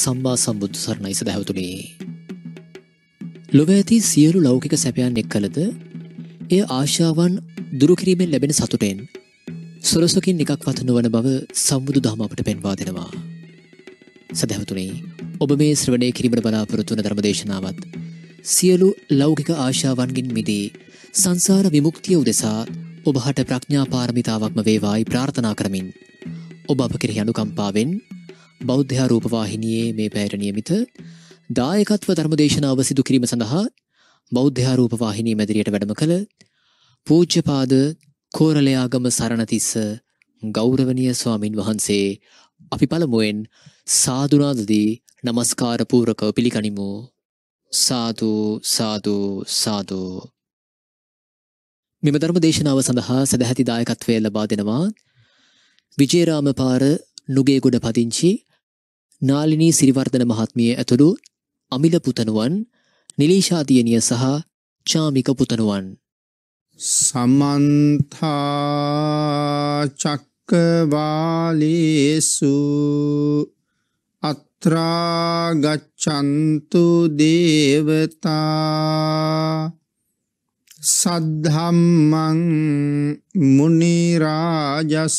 සම්මා සම්බුද්ධ සරණයි සදැහැවතුනේ. ලොව ඇති සියලු ලෞකික සැපයන් එක් කළද එය ආශාවන් දුරුකිරීමෙන් ලැබෙන සතුටෙන් සොරසකින් එකක් වතනුවන බව සම්බුදු දහමපට පෙන්වා දෙනවා. සදැහතුනේ ඔබ මේ ශ්‍රවණය කිරීමට බලාපොරොත්තුවන ධර්මදේශනාවත් සියලු ලෞකික ආශාවන්ගින් මිදී සංසාර විමුක්තිය උදෙසා ඔබහට ප්‍රඥා පාරමිතාවක්ම වේවායි ප්‍රාර්ථනා කරමින් ඔබ අප කෙරෙහි අනුකම්පාවෙන් බෞද්ධයා රූපවාහිනයේ මේ පැයට නියමිත දායකත්ව ධර්මදේශනාව සිදු කිරීම සඳහා බෞද්ධයා රූපවාහිනී මැදිරියට වැඩම කළ පූජ්‍යපාද කෝරලයාගම සරණතිස්ස ගෞරවනීය ස්වාමින් වහන්සේ අපි පළමුවෙන් සාදුනාදදී নমස්කාර පූර්වකව පිළිගනිමු සාදු සාදු සාදු මෙම ධර්මදේශනාව සඳහා සදැහැති දායකත්වය ලබා දෙනවා විජේරාමපාර නුගේගොඩ පදිංචි නාලිනී සිරිවර්ධන මහත්මිය ඇතුළු අමිල පුතනුවන් නිලේෂාතියනිය සහ චාමික පුතනුවන්. සමන්තාචක්කවාලේසු අත්‍රාගච්චන්තු දේවතා සද්ධම්මං මුනිරාජස්ස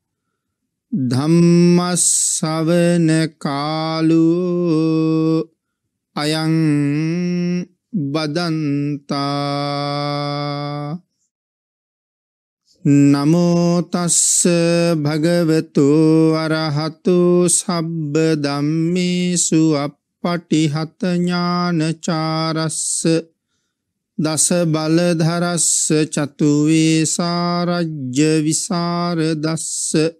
ධම්මස්සවන කාලු අයං බදන්තා නමෝතස්ස භගවතු අරහතු සබ්බ දම්මිසු අපපටිහතඥානචාරස්ස දස බලධරස්ස චතුවේ සාරජ්‍ය විසාරදස්ස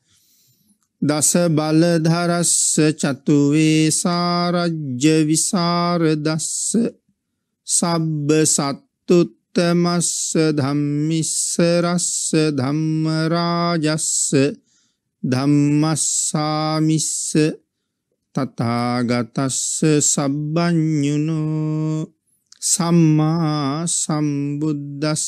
දස බලධරස්ස චතුවේ සාරජ්‍ය විසාරදස්ස සබ්බ සත්තුත්තමස්ස ධම්මිස්ස රස්ස ධම්මරාජස්ස ධම්මස්සාමිස්ස තතාගතස්ස සබ්බඥුණෝ සම්මා සම්බුද්දස්ස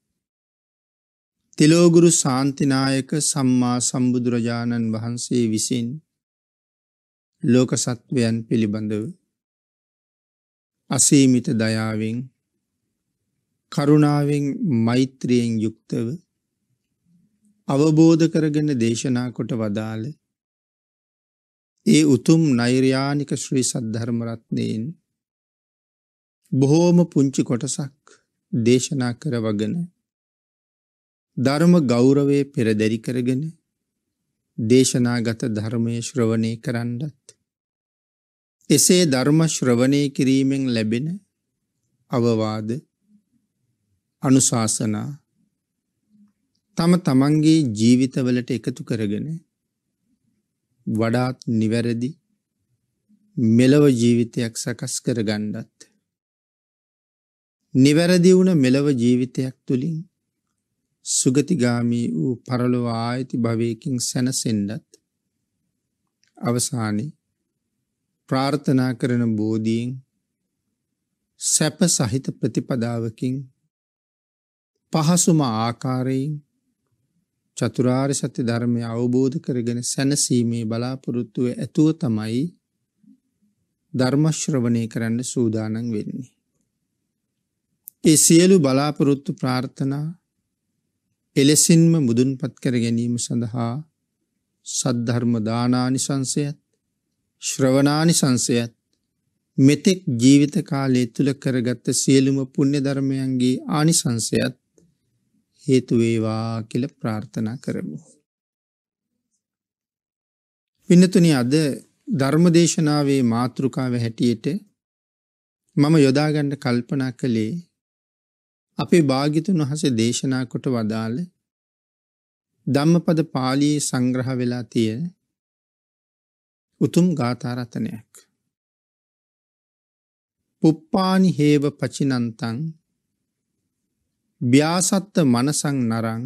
තිලෝගුරු ශාන්තිනායක සම්මා සම්බුදුරජාණන් වහන්සේ විසින් ලෝක සත්වයන් පිළිබඳව අසීමිත දයාවෙන් කරුණාවෙන් මෛත්‍රියෙන් යුක්තව අවබෝධ කරගෙන දේශනා කොට වදාළ ඒ උතුම් නෛර්යානික ශ්‍රී සද්ධර්මරත්නයෙන් බොහෝම පුංචි කොටසක් දේශනා කරවගෙන ධර්ම ගෞරවය පෙරදැරි කරගෙන දේශනාගත ධර්මය ශ්‍රවණය කරන්නත්. එසේ ධර්ම ශ්‍රවණය කිරීමෙන් ලැබෙන අවවාද අනුශාසනා තම තමන්ගේ ජීවිතවලට එකතු කරගෙන වඩාත් නිවැරදි මෙලව ජීවිතයක් සකස් කර ගණ්ඩත්. නිවැරදි වුණ මෙලව ජීවිතයක් තුළින් සුගතිගාමී වූ පරලොව ආයති භවයකින් සැනසෙන්ඩත් අවසානි ප්‍රාර්ථනා කරන බෝධීෙන් සැප සහිත ප්‍රතිපදාවකින් පහසුම ආකාරයෙන් චතුරාර් සත්‍ය ධර්මය අවබෝධ කරගෙන සැනසීමේ බලාපොරොත්තුව ඇතුව තමයි ධර්මශ්‍රවණය කරන්න සූදානන් වෙන්නේ. ඒ සියලු බලාපොරොත්තු ප්‍රාර්ථනා එලෙසින්ම මුදුන්පත් කර ගැනීම සඳහා සද්ධර්ම දානානිසංසයත් ශ්‍රවණානිසංසයත් මෙතෙක් ජීවිත කාලය තුළ කරගත්ත සියලුම පුුණ්‍ය ධර්මයන්ගේ ආනිසංසයත් හේතුවේවා කියල ප්‍රාර්ථනා කරමු. පින්නතුනි අද ධර්මදේශනාවේ මාතෘකාව හැටියට මම යොදාගණ්ඩ කල්පනා කළේ අපේ භාගිතුන් වහසේ දේශනා කොට වදාළ ධම්මපද පාලියේ සංග්‍රහ වෙලා තියෙන උතුම් ගාථාරතනයක්. පුප්පානි හේව පචිනන්තං ව්‍යාසත්ත මනසං නරං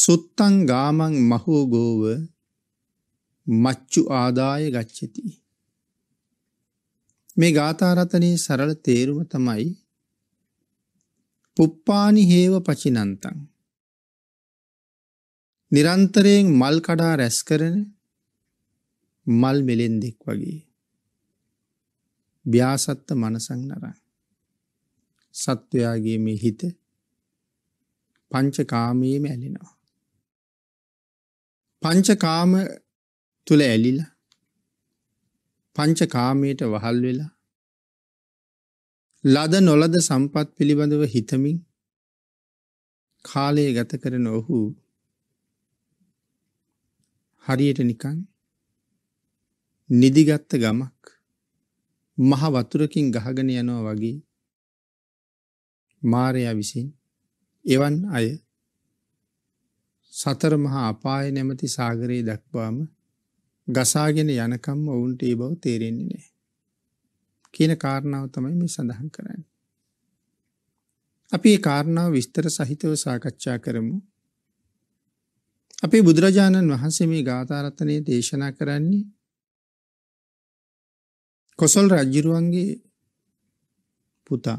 සුත්තං ගාමං මහෝගෝව මච්චු ආදාය ගච්චති. මේ ගාථාරතනයේ සරල තේරුම තමයි පුප්පානි හේව පචිනන්තං. නිරන්තරයෙන් මල් කඩා රැස් කරන මල් මෙලෙන් දෙෙක් වගේ. ්‍යාසත්ත මනසං නරං. සත්වයාගේ මේ හිත පංචකාමයේම ඇලෙනවා. පංචකාම තුළ ඇලිලා පංචකාමයට වහල් වෙලා ලද නොලද සම්පත් පිළිබඳව හිතමින් කාලය ගත කරන ඔහු හරියට නිකන් නිදිගත්ත ගමක් මහ වතුරකින් ගහගෙන යනවා වගේ මාරයා විසින් එවන් අය සතර මහා අපාය නැමති සාගරයේ දක්වාම ගසාගෙන යනකම් ඔවුන්ට ඒ බව තේරෙන්නේ නෑ. කියන කාරණාව තමයි මේ සඳහන් කරන්න. අපි කාරණාව විස්තර සහිතව සාකච්ඡා කරමු. අපේ බුදුරජාණන් වහන්සේ මේ ගාථරත්නය දේශනා කරන්නේ කොසල් රජ්ජිරුවන්ගේ පුතා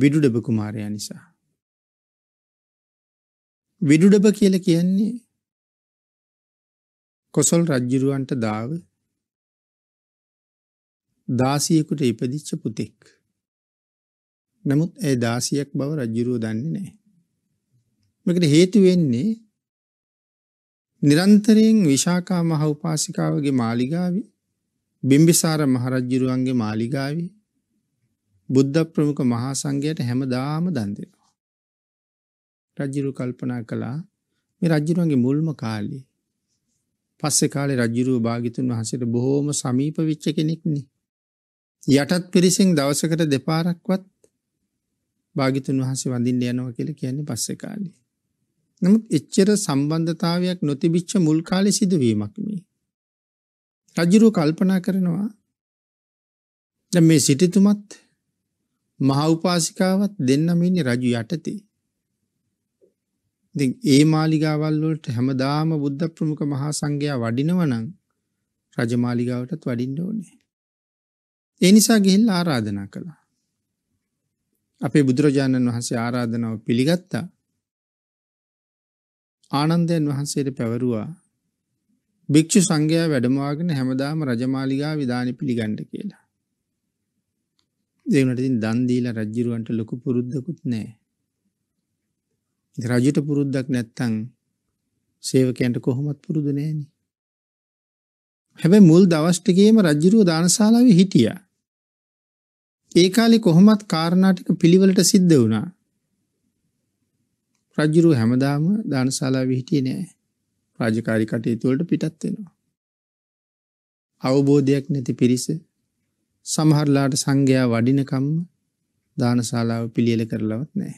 විඩුඩබ කුමාරයා නිසා. විඩුඩබ කියල කියන්නේ කොසොල් රජ්ජිරුවන්ට දාව දාසියෙකුට ඉපදිච්ච පුතෙක්. නමුත් ඒ දාසියක් බව රජ්ජුරුව දන්නේ නෑ. මෙකට හේතු වෙන්නේ නිරන්තරයෙන් විශාකා මහ උපාසිකාවගේ මාලිගාවේ බිම්බිසාර මහරජ්ජුරුවන්ගේ මාලිගාවේ බුද්ධ ප්‍රමුඛ මහා සංඝයට හැමදාම දන් දෙනවා. රජ්ජුරු කල්පනා කළා මේ රජ්ජුරුවන්ගේ මුල්ම කාලේ පස්සේ කාලේ රජ්ජුරුව භාගිතුන් වහන්සේට බොහෝම සමීප වෙච්ච කෙනෙක්නේ. යටත් පිරිසින් දවසකට දෙපාරක්වත් භාගිතුන් වහසේ වඳින්න යනවා කියලා කියන්නේ පස්සේ කාලේ. නමුත් එච්චර සම්බන්ධතාවයක් නොතිබිච්ච මුල් කාලේ සිදුවීමක් මේ. රජුරු කල්පනා කරනවා දැන් මේ සිටුතුමත් මහා උපාසිකාවත් දෙන්නම ඉන්නේ රජු යටතේ. ඉතින් ඒ මාලිගාවල් වලට හැමදාම බුද්ධ ප්‍රමුඛ මහා සංඝයා වඩිනවනම් රජමාලිගාවටත් වඩින්න ඕනේ. ඒ නිසා ගිහිල්ලා ආරාධනා කළා. අපේ බුදුරජාණන් වහන්සේ ආරාධනාව පිළිගත්තා. ආනන්දයන් වහන්සේට පැවරුවා භික්‍ෂු සංඝයා වැඩමවාගෙන හැමදාම රජමාලිගා විධානි පිළිගණ්ඩ කියලා. දෙවනටතින් දන්දීල රජ්ජිරුවන්ට ලොකු පුරුද්ධකුත් නෑ. රජුට පුරුද්දක් නැත්තං සේවකයන්ට කොහොමත් පුරුදු නෑනි. හැබැ මුල් දවස්ටිකේම රජ්ජිරුව දානශාලාව හිටියා. ඒ කාලේ කොහොමත් කාරණා ටික පිළිවෙලට සිද්ධ වුණා. රජුරු හැමදාම දානශාලාවේ හිටියේ නෑ. රාජකාරී කටයුතු වලට පිටත් වෙනවා. අවබෝධයක් නැති පිරිස සමහරලාට සංඝයා වඩිනකම්ම දානශාලාව පිළියෙල කරලවත් නෑ.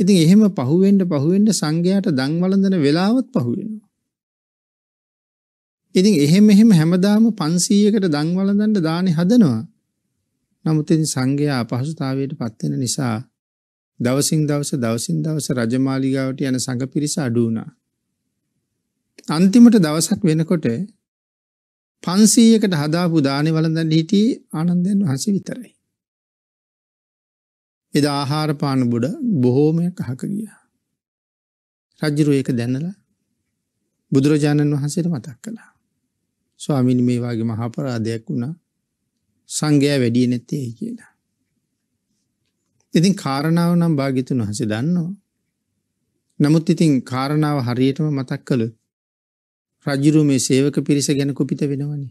ඉතින් එහෙම පහුවෙන්ඩ පහුවෙන්ඩ සංඝයාට දංවලඳන වෙලාවත් පහුවෙනවා. ඉතින් එහෙම එහෙම හැමදාම පන්සීයකට දංවලදන්ට දානෙ හදනවා නමුතින් සංඝයා අපහසුතාවයට පත්වෙන නිසා දවසින් දවස දවසින් දවස රජමාලිගාවට යන සඟ පිරිස අඩුවනා. අන්තිමට දවසක් වෙනකොට පන්සීයකට හදාපු දානය වලඳන්න හිටිය ආනන්දයන් වහස විතරයි. එදා ආහාරපාන බොඩ බොහෝමයක් අහක ගිය. රජ්ජුරුව ඒක දැන්නල බුදුරජාණන් වහන්සේට මතක් කළා. ස්වාමිනි මේ වගේ මහාපරාධයක් වුණා සංඝයා වැඩිය නැත්තේ කියලා. ඉතින් කාරණාව නම් භාගිතුන් හස දන්නවා. නමුත් ඉතින් කාරණාව හරියටම මතක් කළ රජුරු මේ සේවක පිරිස ගැන කුපිත වෙනවනි.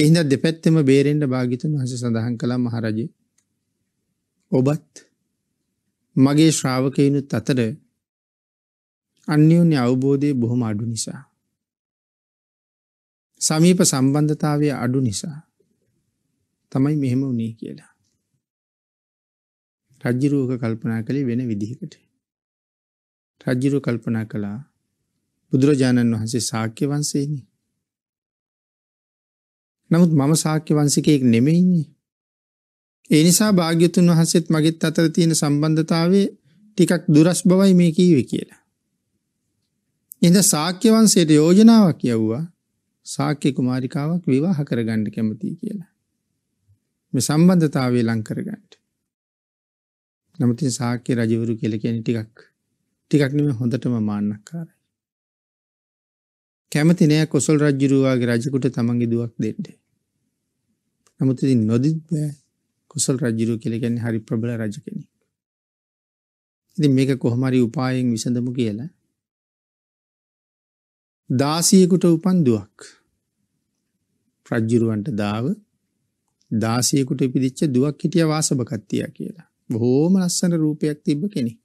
එහින්ද දෙපැත්තෙම බේරෙන්ට භාගිතුන් හස සඳහන් කළා මහරජ ඔබත් මගේ ශ්‍රාවකයනුත් අතර අන්‍යෝන්‍ය අවබෝධය බොහොම අඩු නිසා. සමීප සම්බන්ධතාවය අඩු නිසා. තමයි මෙහෙම වනේ කියලා. රජ්ජිරූක කල්පනා කළේ වෙන විදිහකට. රජ්ජිරු කල්පනා කළා බුදුරජාණන් වහන්සේ සාක්‍ය වන්සේනි. නමුත් මම සාක්‍ය වන්සිකයෙක් නෙමෙයින්නේ. ඒ නිසා භාග්‍යතුන් වහන්සේත් මගෙත් අතර තියෙන සම්බන්ධතාවේ ටිකක් දුරස් බවයි මේ කීවේ කියලා. එඳ සාක්‍ය වංශයට යෝජනාවක් යවුවා සාක්‍ය කුමාරිකාවක් විවාහ කරගන්න කැමතියි කියලා. මේ සම්බන්ධතාවේ ලංකරගන්නට. නමුති සාක්‍ය රජවරු කෙලකැන ටිකක් ටිකක්නම හොඳටම මාන්නක්කාරයි. කැමති නෑ කොසල් රජ්ජුරුවාගේ රජකුට තමන්ගේ දුවක් දෙෙන්ඩ. නමුතිති නොදිත් බෑ කොසල් රජරු කෙලකැන්නේ හරි ප්‍රබල රජ කෙනෙක්. ඉති මේක කොහමරි උපායෙන් විසඳමු කියලා දාසියකුට උපන් දුවක් ප්‍රජ්ජුරුවන්ට දාව දාසියෙකුට ඉපදිච්ච දුවක් හිටිය වාසභගත්තිය කියලා. බොහෝම ලස්සන රූපයක් තිබ්බ කෙනෙක්.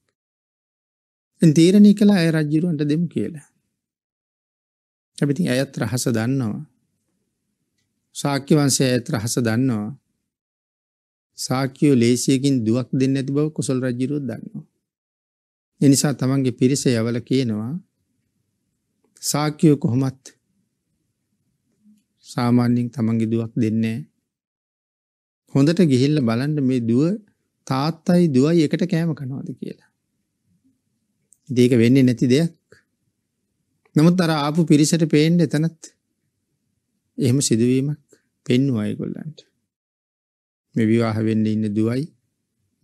තීරණය කළ අය රජ්ජිරුවන්ට දෙමු කියලා. ඇබිති ඇයත් රහස දන්නවා. සාක්‍ය වන්සය ඇත් රහස දන්නවා. සාක්‍යයෝ ලේසියකින් දුවක් දෙන්න ඇති බව කුසල් රජිරුත් දන්නවා. එනිසා තමන්ගේ පිරිස යවල කියනවා සාක්‍යයෝ කොහොමත් සාමාන්‍යින් තමන්ගේ දුවක් දෙන්නේ හොඳට ගිහිල්ල බලන්ඩ මේ දුව තාත්තයි දුවයි එකට කෑම කනවාද කියලා. දේක වෙන්නේ නැති දෙයක් නමුත් අර ආපු පිරිසට පේන්ඩ එතනත් එහෙම සිදුවීමක් පෙන්නු අයගොල්ලන්ට මෙ විවාහ වෙන්න ඉන්න දුවයි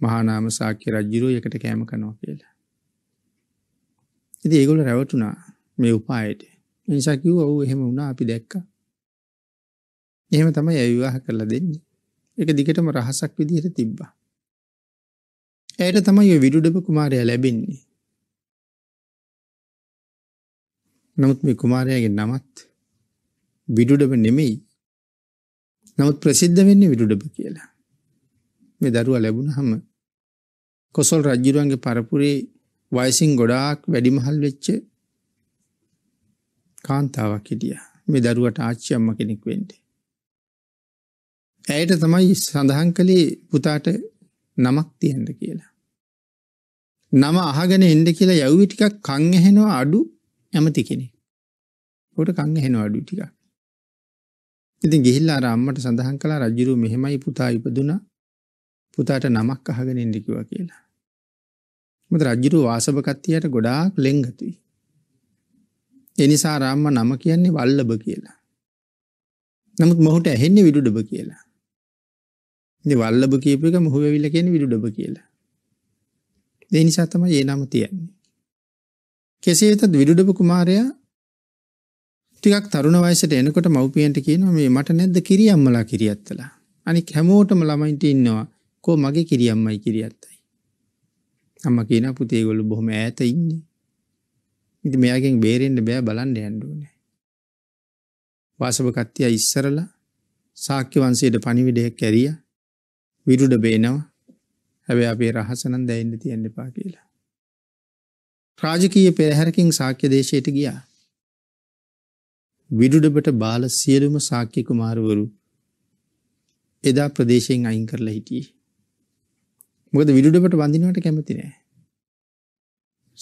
මහානාම සාක්‍ය රජ්ජිරුව එකට කෑම කනවා කියලා. ඉති ඒගොල රැවටුනා මේ උපායට නිසා කිව් ඔවු එහෙම වුණා අපි දැක්ක. එහෙම තමයි ඇවිවාහ කරලා දෙන්නේ. එක දිගටම රහසක් විදිහට තිබ්බා. ඇයට තමයි විඩුඩප කුමාරය ලැබෙන්නේ. නමුත් මේ කුමාරයාගේ නමත් විඩුඩප නෙමෙයි නමුත් ප්‍රසිද්ධ වෙන්නේ විඩුඩප කියලා. මේ දරුවා ලැබුණ හම කොසොල් රජ්ජුරුවන්ගේ පරපුරේ වයිසින් ගොඩාක් වැඩිමහල් වෙච්ච කාන්තාවක් හිටිය මේ දරුවට ආච්චි අම්ම කෙනෙක් වෙන්ට. ඇයට තමයි සඳහන් කළේ පුතාට නමක් තියෙන්ට කියලා. නම අහගෙන එන්ඩ කියලා යව්වි ටිකක් කං ඇහෙනවා අඩු ඇමති කෙනෙ. කොට කං ඇහෙනවා අඩු ටික. ඉතින් ගිහිල්ලා රම්මට සඳහන් කලා රජුරු මෙහෙමයි පුතා ඉපදුනා පුතාට නමක් අහගෙන එන්ඩිකිව කියලා. මත රජ්ජුරු වාසභකත්තියට ගොඩාක් ලෙංගතුයි. එනිසා රාම්ම නම කියන්නේ වල්ලබ කියලා. නමුත් මොහුට ඇහෙන්නේ විඩුඩබ කියලා. ඉතින් වල්ලබ කියපු එක මොහු වෙවිලා කියන්නේ විදුඩබ කියලා. ඒ නිසා තමයි ඒ නම තියන්නේ. කෙසේ වෙතත් විදුඩබ කුමාරයා ටිකක් තරුණ වයසට එනකොට මව්පියන්ට කියනවා මේ මට නැද්ද කිරියම්මලා කිරියත්තලා. අනික හැමෝටම ළමයින්ට ඉන්නවා කෝ මගේ කිරියම්මයි කිරියත්තයි. අම්මා කියන පුතේ ඒගොල්ලෝ බොහොම ඈත ඉන්නේ. ඉතින් මෙයාගෙන් බේරෙන්න බෑ බලන්න යන්න ඕනේ. වාසව කට්ටිය ඉස්සරලා ශාක්‍ය වංශයේ පණිවිඩයක් කැරියා. විරුඩ බේනවා හැබැ අපේ රහසනන් දැයින්න තියෙන්න්න එපා කියලා. රාජකීය පෙරහැරකින් සාක්‍ය දේශයට ගියා. විඩුඩබට බාල සියලුම සාක්‍ය කුමාරුවරු එදා ප්‍රදේශයෙන් අයින් කරලා හිටිය. මොකද විඩුඩබට වඳිනවට කැමති නෑ.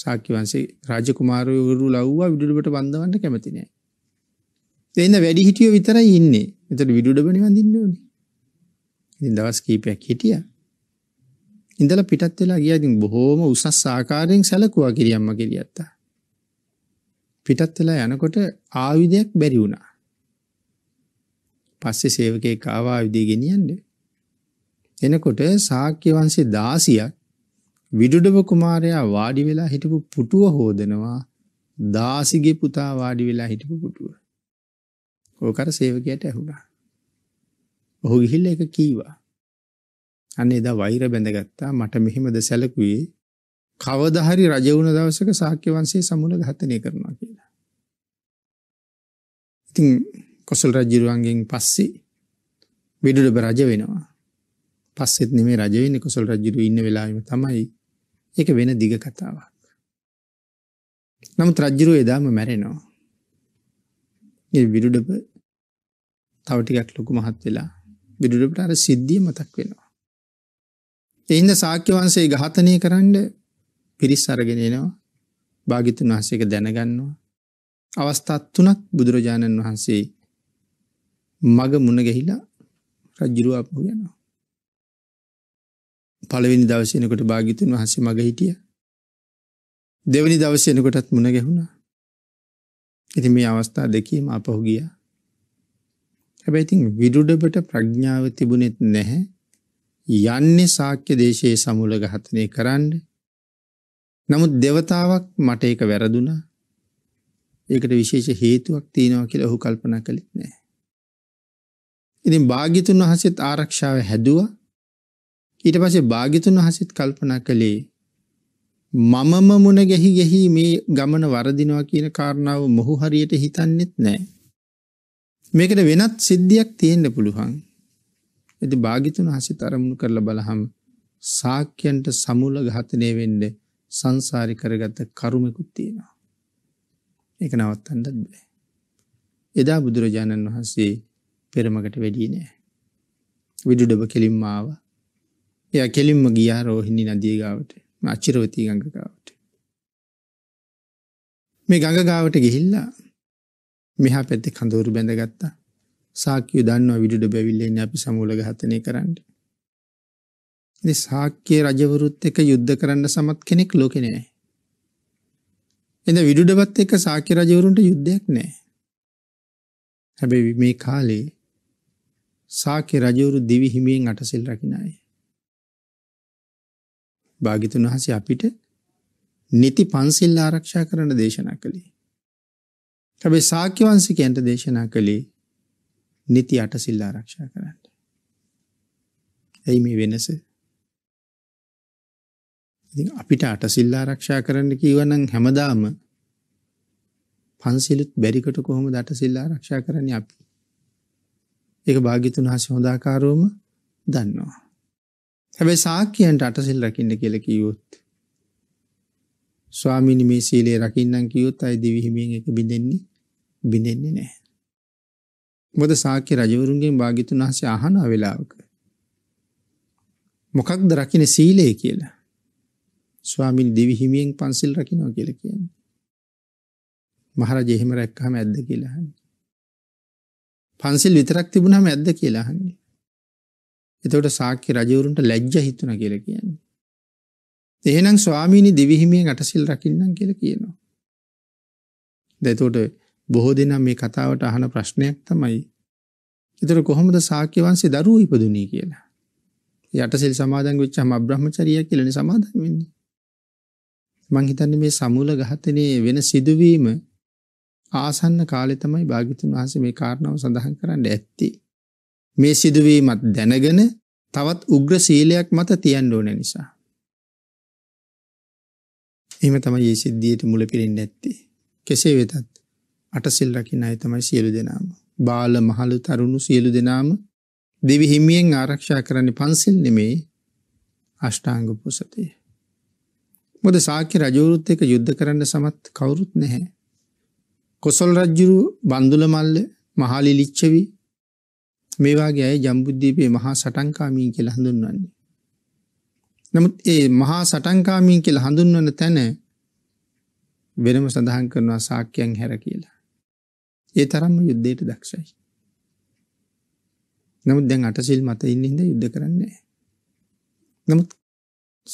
සාක්‍ය වන්සේ රාජකුමාරයවරු ලව්වා විඩුඩබට බන්ධවන්න කැමති නෑ. එන්න වැඩි හිටියෝ විතර ඉන්නේ එතට විඩුඩබනි වඳින්න ඕනේ ඉතින් දවස් කීපයක් හිටියා. ඉඳලා පිටත් වෙලා ගියා ඉතින් බොහොම උසස් ආකාරයෙන් සැලකුවා කිරියම්ම කිරියත්තා. පිටත් වෙලා යනකොට ආයුධයක් බැරි වුණා. පස්සේ සේවකයෙක් ආවා ආයුධය ගෙනියන්න. එනකොට ශාක්‍ය වංශේ 16ක් විදුඩව කුමාරයා වාඩි වෙලා හිටපු පුටුව හොදනවා දාසිගේ පුතා වාඩි වෙලා හිටපු පුටුව. ඕකර සේවකයාට ඇහුණා. ඔහු ගිහිල්ලා ඒක කීවා. අන්න එදා වෛර බැඳගත්තා මට මෙහෙමද සැලකුවේ කවදා හරි රජ වුණ දවසක ශාක්‍ය වංශයේ සමුණ ඝාතනය කරනවා කියලා. ඉතින් කොසල් රජුරුවන්ගෙන් පස්සේ විදුලබ රජ වෙනවා. පස්සෙත් නෙමේ රජ වෙන්නේ කොසල් රජුරුව ඉන්න වෙලාවෙම තමයි. ඒක වෙන දිග කතාවක්. නමුත් රජුරුව එදාම මැරෙනවා. ඒ විදුලබ තව ටිකක් ලොකු මහත් වෙලා බිඩුඩපට අර සිද්ධිය මතක් වෙනවා. එහින්ද සාක්‍ය වන්සේ ඝාතනය කරන්න පිරිස් අරගෙනනවා භාගිතුන් වහන්සේක දැනගන්නවා. අවස්ථත් තුනක් බුදුරජාණන් වහන්සේ මග මුණගැහිලා රජ්ජුරුව අපපු යනවා. පළවෙනි දවසයනකොට භාගිතුන් වහන්සේ මග හිටිය. දෙවැනි දවසයනකොටත් මුණ ගැහුණා. ඉති මේ අවස්ථා දෙකීම අපහු ගියා හැබැයි ඉතින් විදුඩබට ප්‍රඥාව තිබුණෙත් නැහැ. යන්නේ ශාක්‍ය දේශයේ සමූල ඝාතනය කරන්න. නමුත් దేవතාවක් මට ඒක වැරදුනා. ඒකට විශේෂ හේතුවක් තියෙනවා කියලා ඔහු කල්පනා කළෙත් නැහැ. ඉතින් භාග්‍යතුන් වහන්සේත් ආරක්ෂාව හැදුවා. ඊට පස්සේ භාග්‍යතුන් වහන්සේත් කල්පනා කළේ මමම මුණ ගැහි ගැහි මේ ගමන වරදිනවා කියන කාරණාව මොහු හරියට හිතන්නෙත් නැහැ. මේකට වෙනත් සිද්ධියක් තියෙන්න්න පුළුවන්. ඇති භාගිතුන හසි තරමුණු කරලා බලහම් සාක්‍යන්ට සමුල ගහතනය වෙන්ඩ සංසාරි කරගත්ත කරුමෙකුත් තියෙනවා. එක නවත්තන්ටත් බෑ. එදා බුදුරජාණන් වහන්සේ පෙරමකට වැඩී නෑ. විඩුඩබ කෙලින්ම ආව එය කෙලින්ම ගියා රෝහිණි නදියගාවට අච්චිරවතී ගංගකාවට. මේ ගඟගාවට ගිහිල්ලා මෙහා පැත්ති කඳවරු බැඳගත්තා සාක්‍යය දන්නවා විඩුඩ බැවිල්ලෙන් අපි සමූලග හතනය කරන්න. සාක්‍යය රජවරුත් එක යුද්ධ කරන්න සමත් කෙනෙක් ලෝකෙනෑ. එඳ විඩුඩවත් එක සාක්‍ය රජවරුන්ට යුද්ධයක් නෑ. හැබැ මේ කාලේ සාක්‍ය රජවරු දිවි හිමියෙන් අටසිල් රකිනාය. භාගිතුන් වහස අපිට නිති පන්සිල් ආරක්ෂා කරන දේශනා කළේ. හැබැයි ශාක්‍ය වංශිකයන්ට දේශනා කළේ නිති අටසිල් ආරක්ෂා කරන්න. එයි මේ වෙනස. ඉතින් අපිට අටසිල් ආරක්ෂා කරන්න කියවනම් හැමදාම පන්සිලුත් බැරිකට කොහොමද අටසිල් ආරක්ෂා කරන්නේ අපි? ඒක භාග්‍යතුන් වහන්සේ හොඳ ආකාරවම දන්නවා. හැබැයි ශාක්‍යයන්ට අටසිල් රකින්න කියලා කිව්වොත් ස්වාමීනි මේ සීලය රකින්නම් කිව්වොත් අය දිවි හිමියෙන් එක බිඳෙන්නේ බිඳෙන්නේ නෑ. මොද සාක්‍ය රජවරුන්ගේ භාගිතුන් වහසේ අහන වෙලාවක. මොකක්ද රකින සීලය කියලා. ස්වාමින් දෙවිහිමියෙන් පන්සිල් රකිනෝ කියල කියන්නේ. මහර ජෙහිම රැක්කහම ඇද්ද කියලාහන්. පන්සිල් විතරක් තිබුණහම ඇද්ද කියලාහන්නේ. එතවට සාක්‍ය රජවරුන්ට ලැජ්ජ හිතුන කියල කියන්නේ. එහෙනම් ස්වාමීනි දෙවිහිමියෙන් අටසිල් රකින්නම් කියල කියනවා. දැතෝට බොහෝ දෙනා මේ කතාවට අහන ප්‍රශ්නයක් තමයි. එතර කොහොමද සාක්‍ය වංශේ දරුවෝ ඉපදුනේ කියලා. යටසෙල් සමාදන් වෙච්චාම බ්‍රහ්මචරියා කියලානේ සමාදන් වෙන්නේ. මං හිතන්නේ මේ සමූල ඝාතනයේ වෙන සිදුවීම ආසන්න කාලේ තමයි භාග්‍යතුන් වහන්සේ මේ කාරණාව සඳහන් කරන්න ඇත්තේ. මේ සිදුවීමත් දැනගෙන තවත් උග්‍ර සීලයක් මත තියන්න ඕන නිසා. එහෙම තමයි මේ සිද්ධියට මුල පිරෙන්නේ නැත්තේ. කෙසේ වෙතත් අටසිල් රකින්න අය තමයි සියලු දෙනාම. බාල මහලු තරුණු සියලු දෙනාම දෙවි හිමියෙන් ආරක්ෂා කරන්න පන්සිල් නෙමේ අෂ්ටාංග පොසතය. මොද සාක්‍ය රජවරුත් එක යුද්ධ කරන්න සමත් කවුරුත් නැහැ. කොසල් රජ්ජුරු බන්දුල මල්ල මහාලි ලිච්චවී මේවාගේ අය ජම්බුද්ධීපයේ මහා සටංකාමීන් කියලා හඳුන්වන්නේ. නමුත් ඒ මහා සටංකාමීන් කියලා හඳුන්වන තැන වෙනම සඳහන් කරනවා සාක්‍යයන් හැර කියලා. ඒ තරම්ම යුද්ධයට දක්ෂයි. නමුත් දැන් අටසිල් මත ඉන්න හිද යුද්ධ කරන්නේ. නමුත්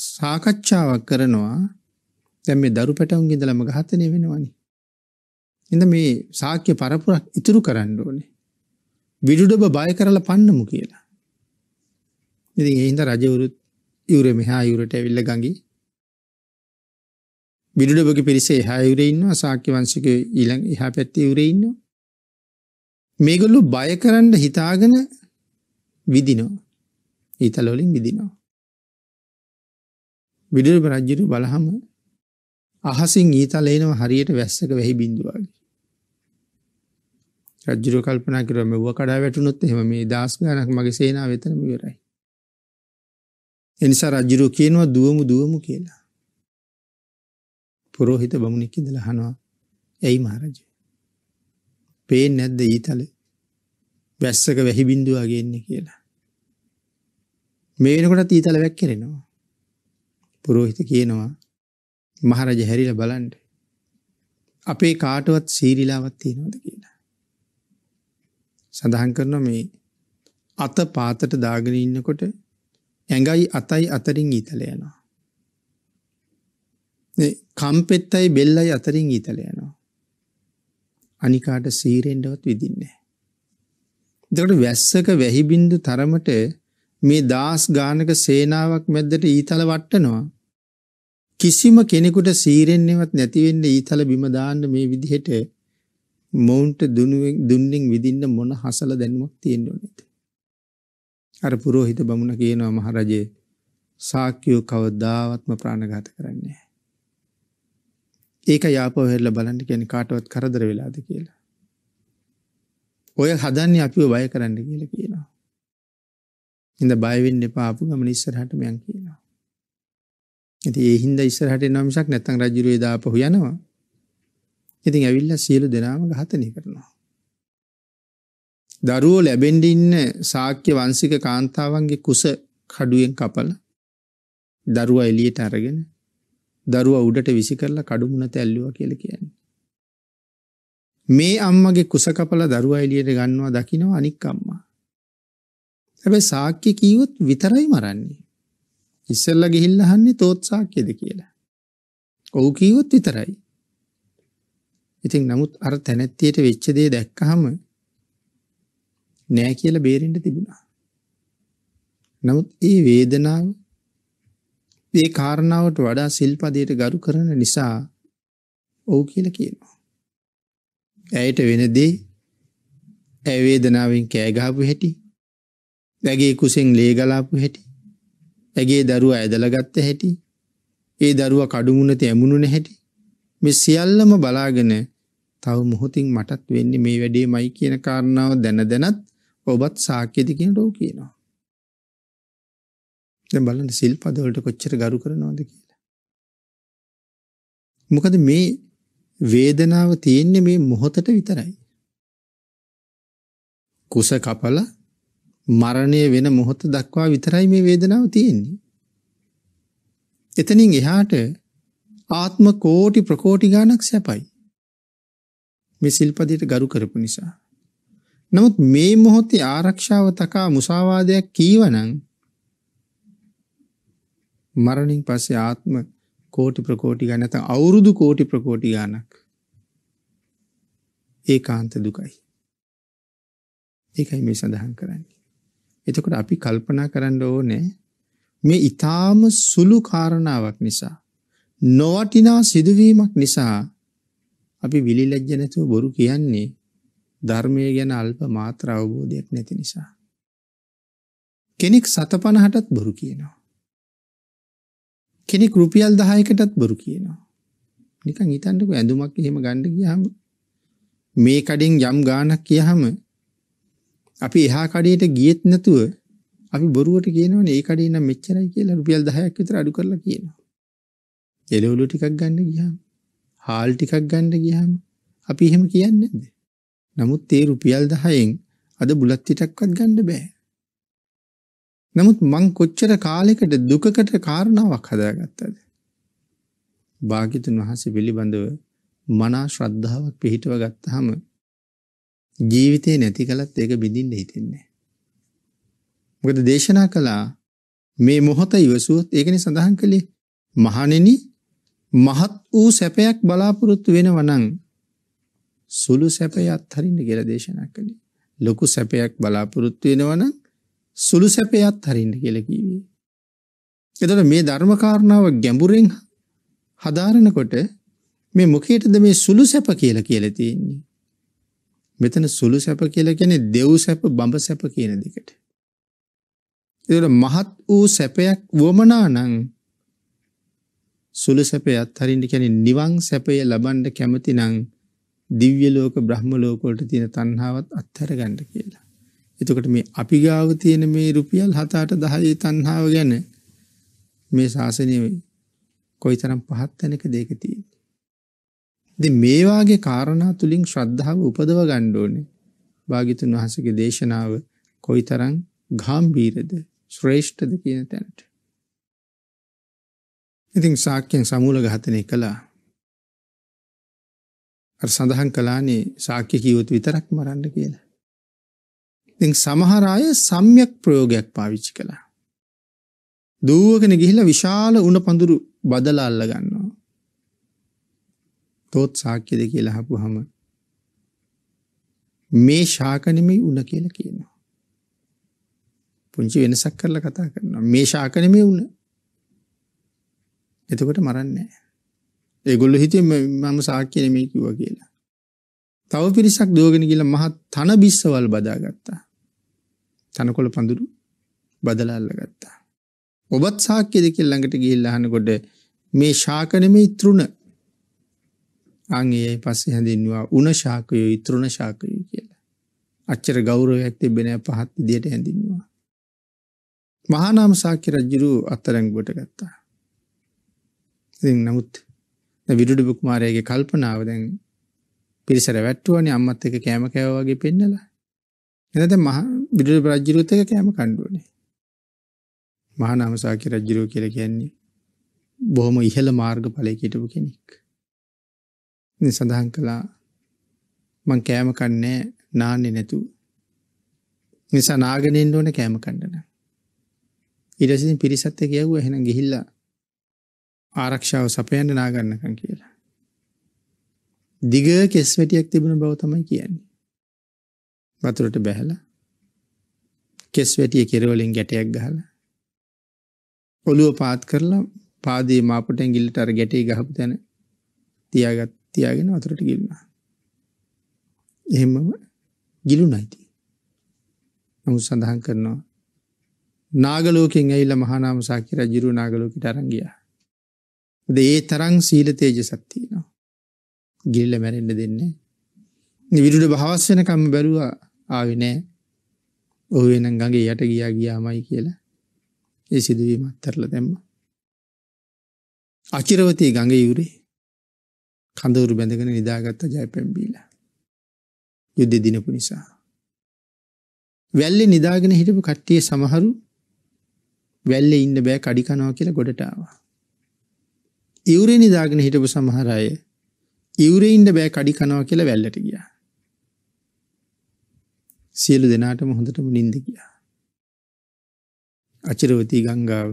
සාකච්ඡාවක් කරනවා දැම් මේ දරු පැටවුන්ගේ දළම ගහතනය වෙනවනි. එඳ මේ සාක්‍ය පරපුරක් ඉතුරු කරන්න ඕනේ. විඩුඩබ බය කරල පන්නමු කියලා. ඉති එහින්ද රජවුරුත් යුර මෙහා යුරට ඇවිල්ල ගඟී විඩුඩබගේ පිරිසේ හා යුරෙඉන්නවා සාක්‍ය වංශක ඊළඟ එහා පැත්ති යුරෙඉන්නවා මේගොල්ලු බය කරන්න හිතාගෙන විදිනෝ ඊතලොලින් විදිනෝ. විඩරබ රජ්ජුරු බලහම අහසින් ඊතල එනව හරියට වැස්සක වැහි බිඳුවගේ. රජ්ජුරු කල්පනා කරම ව කඩා වැටුනොත් එහෙම මේ දස් ගනක් මගේ සේනා වෙතනම විවරයි. එනිසා රජ්ජුරු කියනවා දුවමු දුවමු කියලා. පුරෝහිත බමුණෙක් ඉදල හනවා ඇයි මහරජ. පේෙන් නැද්ද ඊතල වැස්සක වැහිබින්දුවගේන්න කියලා. මේනකොට තීතල වැැක්කෙරෙනවා. පුරෝහිත කියනවා මහරජ හැරිල බලන්ඩ. අපේ කාටවත් සීරිලාවත්තිය නොද කියලා. සඳහන් කරන මේ අත පාතට දාගෙන ඉන්නකොට ඇඟයි අතයි අතරින් ඊතලයනවා. කම්පෙත්තයි බෙල්ලයි අතරින් ඊතලයනවා. අනිකාට සීරෙන්ඩවත් විදින්නේ. දෙකට වැස්සක වැහිබින්දු තරමට මේ දාස් ගානක සේනාවක් මැද්දට ඊතල වට්ටනවා. කිසිම කෙනෙකුට සීරෙන්න්නේවත් නැතිවෙන්න ඊතල බිමදාන්න මේ විදිහට මොවුන්ට දුන්නෙන් විදින්න මොන හසල දැනුවක් තියෙන්න්නු නැත. අර පුරෝහිත බමුණ කියනවා මහරජේ සාක්‍යයෝ කවදාවත්ම ප්‍රාණගාත කරන්නේ. ඒක යාපව හෙල්ල බලන්න කියන කාටවත් කරදර වෙලාද කියලා. ඔය හදන්න අපිව බය කරන්න කියල කියනවා. ඉඳ බයිවෙන් එපාපු ගම ඉස්සරහට මෙයන් කියනවා. ඇති ඒහින්ද ඉස්සරහට නමිසක් නැතන් රජුරේ දාපහු යනවා. ඉතින් ඇවිල්ල සියලු දෙනාම ගහතනය කරනවා. දරුවෝ ලැබෙන්ඩ ඉන්න සාක්‍ය වංසික කාන්තාවන්ගේ කුස කඩුවෙන් කපල දරුවා එලියට අරගෙන දරුව උඩට විසි කරලා කඩුමුණත ඇල්ලුව කියල කියන්නේ. මේ අම්මගේ කුසකපල දරුව එලියට ගන්නවා දකිනව අනික් අම්මා. හැබැ සාක්‍ය කීවොත් විතරයි මරන්නේ. ඉස්සල්ල ගිහිල්ලහන්නේ තෝත් සාක්‍යද කියලා. ඔහු කීවොත් විතරයි. ඉතින් නමුත් අර තැනැත්තියට වෙච්චදේ දැක්කහම නෑ කියල බේරෙන්ට තිබුණා. නමුත් ඒ වේදනාව ඒ කාරණාවට වඩා සිල්පදයට ගරු කරන නිසා ඔවු කියල කියනවා. ඇයට වෙනදේ ඇවේදනාවෙන් කෑගාපු හැටි ඇගේ කුසෙන් ලේගලාපු හැටි ඇගේ දරුව ඇදලගත්ත හැටි ඒ දරුව කඩුමුණත ඇමුණුන හැටි මෙ සියල්ලම බලාගෙන තව මුොහොතින් මටත් වෙන්න මේ වැඩේ මයි කියන කාරණාව දැන දැනත් ඔබත් සාක්‍යතිකෙන ඩෝ කියනවා. දැ බලන්න සිල්පදවලට කොච්චර ගරු කරනවාද කියලා. මොකද මේ වේදනාව තියෙන්නේ මේ මොහොතට විතරයි. කුස කපල මරණය වෙන මොහොත දක්වා විතරයි මේ වේදනාව තියෙන්නේ. එතනින් එහාට ආත්ම කෝටි ප්‍රකෝටි ගානක් සැපයි. මේ සිල්පදයට ගරු කරපු නිසා. නමුත් මේ මොහොතේ ආරක්ෂාව තකා මුසාවාදයක් කීවනං මරණින් පස්සේ ආත්ම කෝටි ප්‍රකෝටි ගන්න නැත්නම් අවුරුදු කෝටි ප්‍රකෝටි ගණක් ඒකාන්ත දුකයි. ඒකයි මේ සඳහන් කරන්නේ. එතකොට අපි කල්පනා කරන්න ඕනේ මේ ඊටාම සුළු කාරණාවක් නිසා නොවටිනා සිදුවීමක් නිසා අපි විලිලැජ්ජ නැතුව බොරු කියන්නේ ධර්මය ගැන අල්ප මාත්‍ර අවබෝධයක් නැති නිසා. කෙනෙක් සත පණහටත් බොරු කියනවා. කෙනෙක් රුපියල් 10කටත් බොරු කියනවා. නිකන් හිතන්නකෝ ඇඳුමක් එහෙම ගන්න ගියාම මේ කඩෙන් යම් ගාණක් කියහම අපි එහා කඩේට ගියෙත් නැතුව අපි බොරුවට කියනවනේ ඒ කඩේ නම් මෙච්චරයි කියලා රුපියල් 10ක් විතර අඩු කරලා කියනවා. එළවලු ටිකක් ගන්න ගියාම හාල් ටිකක් ගන්න ගියාම අපි එහෙම කියන්නේ නැද්ද? නමුත් ඒ රුපියල් 10න් අද බුලත් ටිකක්වත් ගන්න බෑ. නමුත් මං කොච්චර කාලෙකට දුකකට කාරණාවක් හදාගත්තද. භාගිතුන් වහසේ පිළිබඳව මනා ශ්‍රද්ධාවක් පිහිටව ගත්තහම ජීවිතය නැති කළත් ඒක බිඳින්ට හිතෙන්නේ. මොකද දේශනා කළා මේ මොහොත ඉවසුවත් ඒකන සඳහන් කළේ මහනෙන මහත් වූ සැපයක් බලාපොරොත්තු වෙන වනං සුළු සැපය අත්හරින්න කියල දේශනා කළේ ලොකු සැපයක් බලාපොරොත්තු වෙනවනම් සුළු සැපයත් හරින්න කෙලකීවී. එතට මේ ධර්මකාරණාව ගැඹුරෙන් හදාරණකොට මේ මොකේටද මේ සුළු සැප කියල කියල තියෙන්නේ. මෙතන සුළු සැප කියල කෙනෙ දෙව් සැප බඹ සැප කියන දෙකට. එට මහත් වූ සැපයක් වුවමනානං සුළු සැපයත් හරින්ට කැනෙ නිවං සැපය ලබන්ඩ කැමති නං දිව්‍යලෝක බ්‍රහ්මලෝකොල්ට තියෙන තන්හාවත් අත්හර ගණ්ඩ කියලා. එතකොට මේ අපි ගාව තියෙන මේ රුපියල් 7 8 10 තණ්හාව ගැන මේ ශාසනය කොයිතරම් පහත් තැනක දෙක තියෙන්නේ. ඉතින් මේ වාගේ කාරණා තුලින් ශ්‍රද්ධාව උපදව ගන්න ඕනේ. භාග්‍යතුන් වහන්සේගේ දේශනාව කොයිතරම් ගැඹීරද ශ්‍රේෂ්ඨද කියන තැනට. ඉතින් සාක්‍යයෙන් සමූල ඝාතනය කළා. අර සඳහන් කළානේ සාක්‍ය කිව්වොත් විතරක් මරන්න කියලා. ඉතින් සමහර අය සම්‍යක් ප්‍රයෝගයක් පාවිච්චි කළා. දුවගෙන ගිහිල්ලා විශාල උණ පඳුරු බදලා අල්ල ගන්නවා. තෝත් සාක්‍යද කියලා අහපුවහම මේ ශාක නෙමෙයි උණ කියලා කියනවා. පුංචි වෙනසක් කරලා කතා කරනවා. මේ ශාක නෙමෙයි උණ. එතකොට මරන්නේ නැහැ. ඒගොල්ලෝ හිතේ මම සාක්‍ය නෙමෙයි කිව්වා කියලා. තව පිරිසක් දුවගෙන ගිහලා මහත් තන බිස්සවල් බදාගත්තා. තනකොළ පඳුරු බදලාල්ල ගත්තා. ඔබත් සාක්‍ය දෙකෙල් ළඟට ගිහිල්ලහන ගොඩ මේ ශාකනම ඉතරුණ අංඒ පස්සේ හැඳින්වා උන ශාකයෝ ඉතරුණ ශාකයෝ කියලා. අච්චර ගෞරව ඇත්තේ බෙන පහත් දියට හැඳින්වා. මහානාම සාක්‍ය රජ්ජුරු අත්තරැංගුවට ගත්තා. ඉති නමුත් විඩුඩුබුකුමාරයගේ කල්පනාව දැන් පිරිසර වැට්ටුවනි අම්මත් එක කෑම කෑවගේ පෙන්නලා එනද මහ විදුල රජ්ජිරුත් එක කෑම කණ්ඩුවනේ. මහා නාමසාකි රජ්ජිරුව කියලා කියන්නේ බොහොම ඉහළ මාර්ග ඵලයක හිටපු කෙනෙක්. ඉතින් සඳහන් කළා මං කෑම කන්නේ නාන්නේ නැතු. නිසා නාගෙන ඉන්න ඕනේ කෑම කන්න. ඊට පස්සේ පිරිසත් එක්ක යවුවා එහෙනම් ගිහිල්ලා ආරක්ෂාව සපයන්න නාගන්නකම් කියලා. දිග කෙස් වැටියක් තිබුණ බව තමයි කියන්නේ. වතුරට බැහල කෙස් වැටිය කෙරවලින් ගැටයක් ගහල ඔළුව පාත් කරලා පාදේ මාපට ඇගිල්ලට අර ගැටේ ගහපු තැන තියාගත් තියාගෙන වතුරට ගිල්ුණා එහෙම ගිලු නයිති නමු සඳහන් කරනවා නාගලෝකෙන් ඇයිල මහානාම සාකිර ජිරු නාගලෝකට අරංගිය ඒ තරං සීල තේජ සත්තිනවා ගිල්ල මැරෙන්ඩ දෙන්නේ විරුඩ භහවස් වෙනකම් බැලුවා ආවේ නෑ. ඔහු එනම් ගඟේ යට ගියා ගියාමයි කියලා. ඒ සිදුවීම අත්තරලා දැම්මා. අචිරවතී ගඟේ යුරේ කඳවුරු බැඳගෙන නිදාගත්ත ජයපැම්බීලා. යුද්ධ දිනපු නිසා. වැල්ලේ නිදාගෙන හිටපු කට්ටිය සමහරු වැල්ලේ ඉන්න බෑ කඩිකනවා කියලා ගොඩට ආවා. ඉවුරේ නිදාගෙන හිටපු සමහර අය ඉවුරේ ඉන්න බෑ කඩිකනවා කියලා වැල්ලට ගියා. සියලු දෙනාටම හොඳටම නින්ද ගියා. අචිරවතී ගංගාව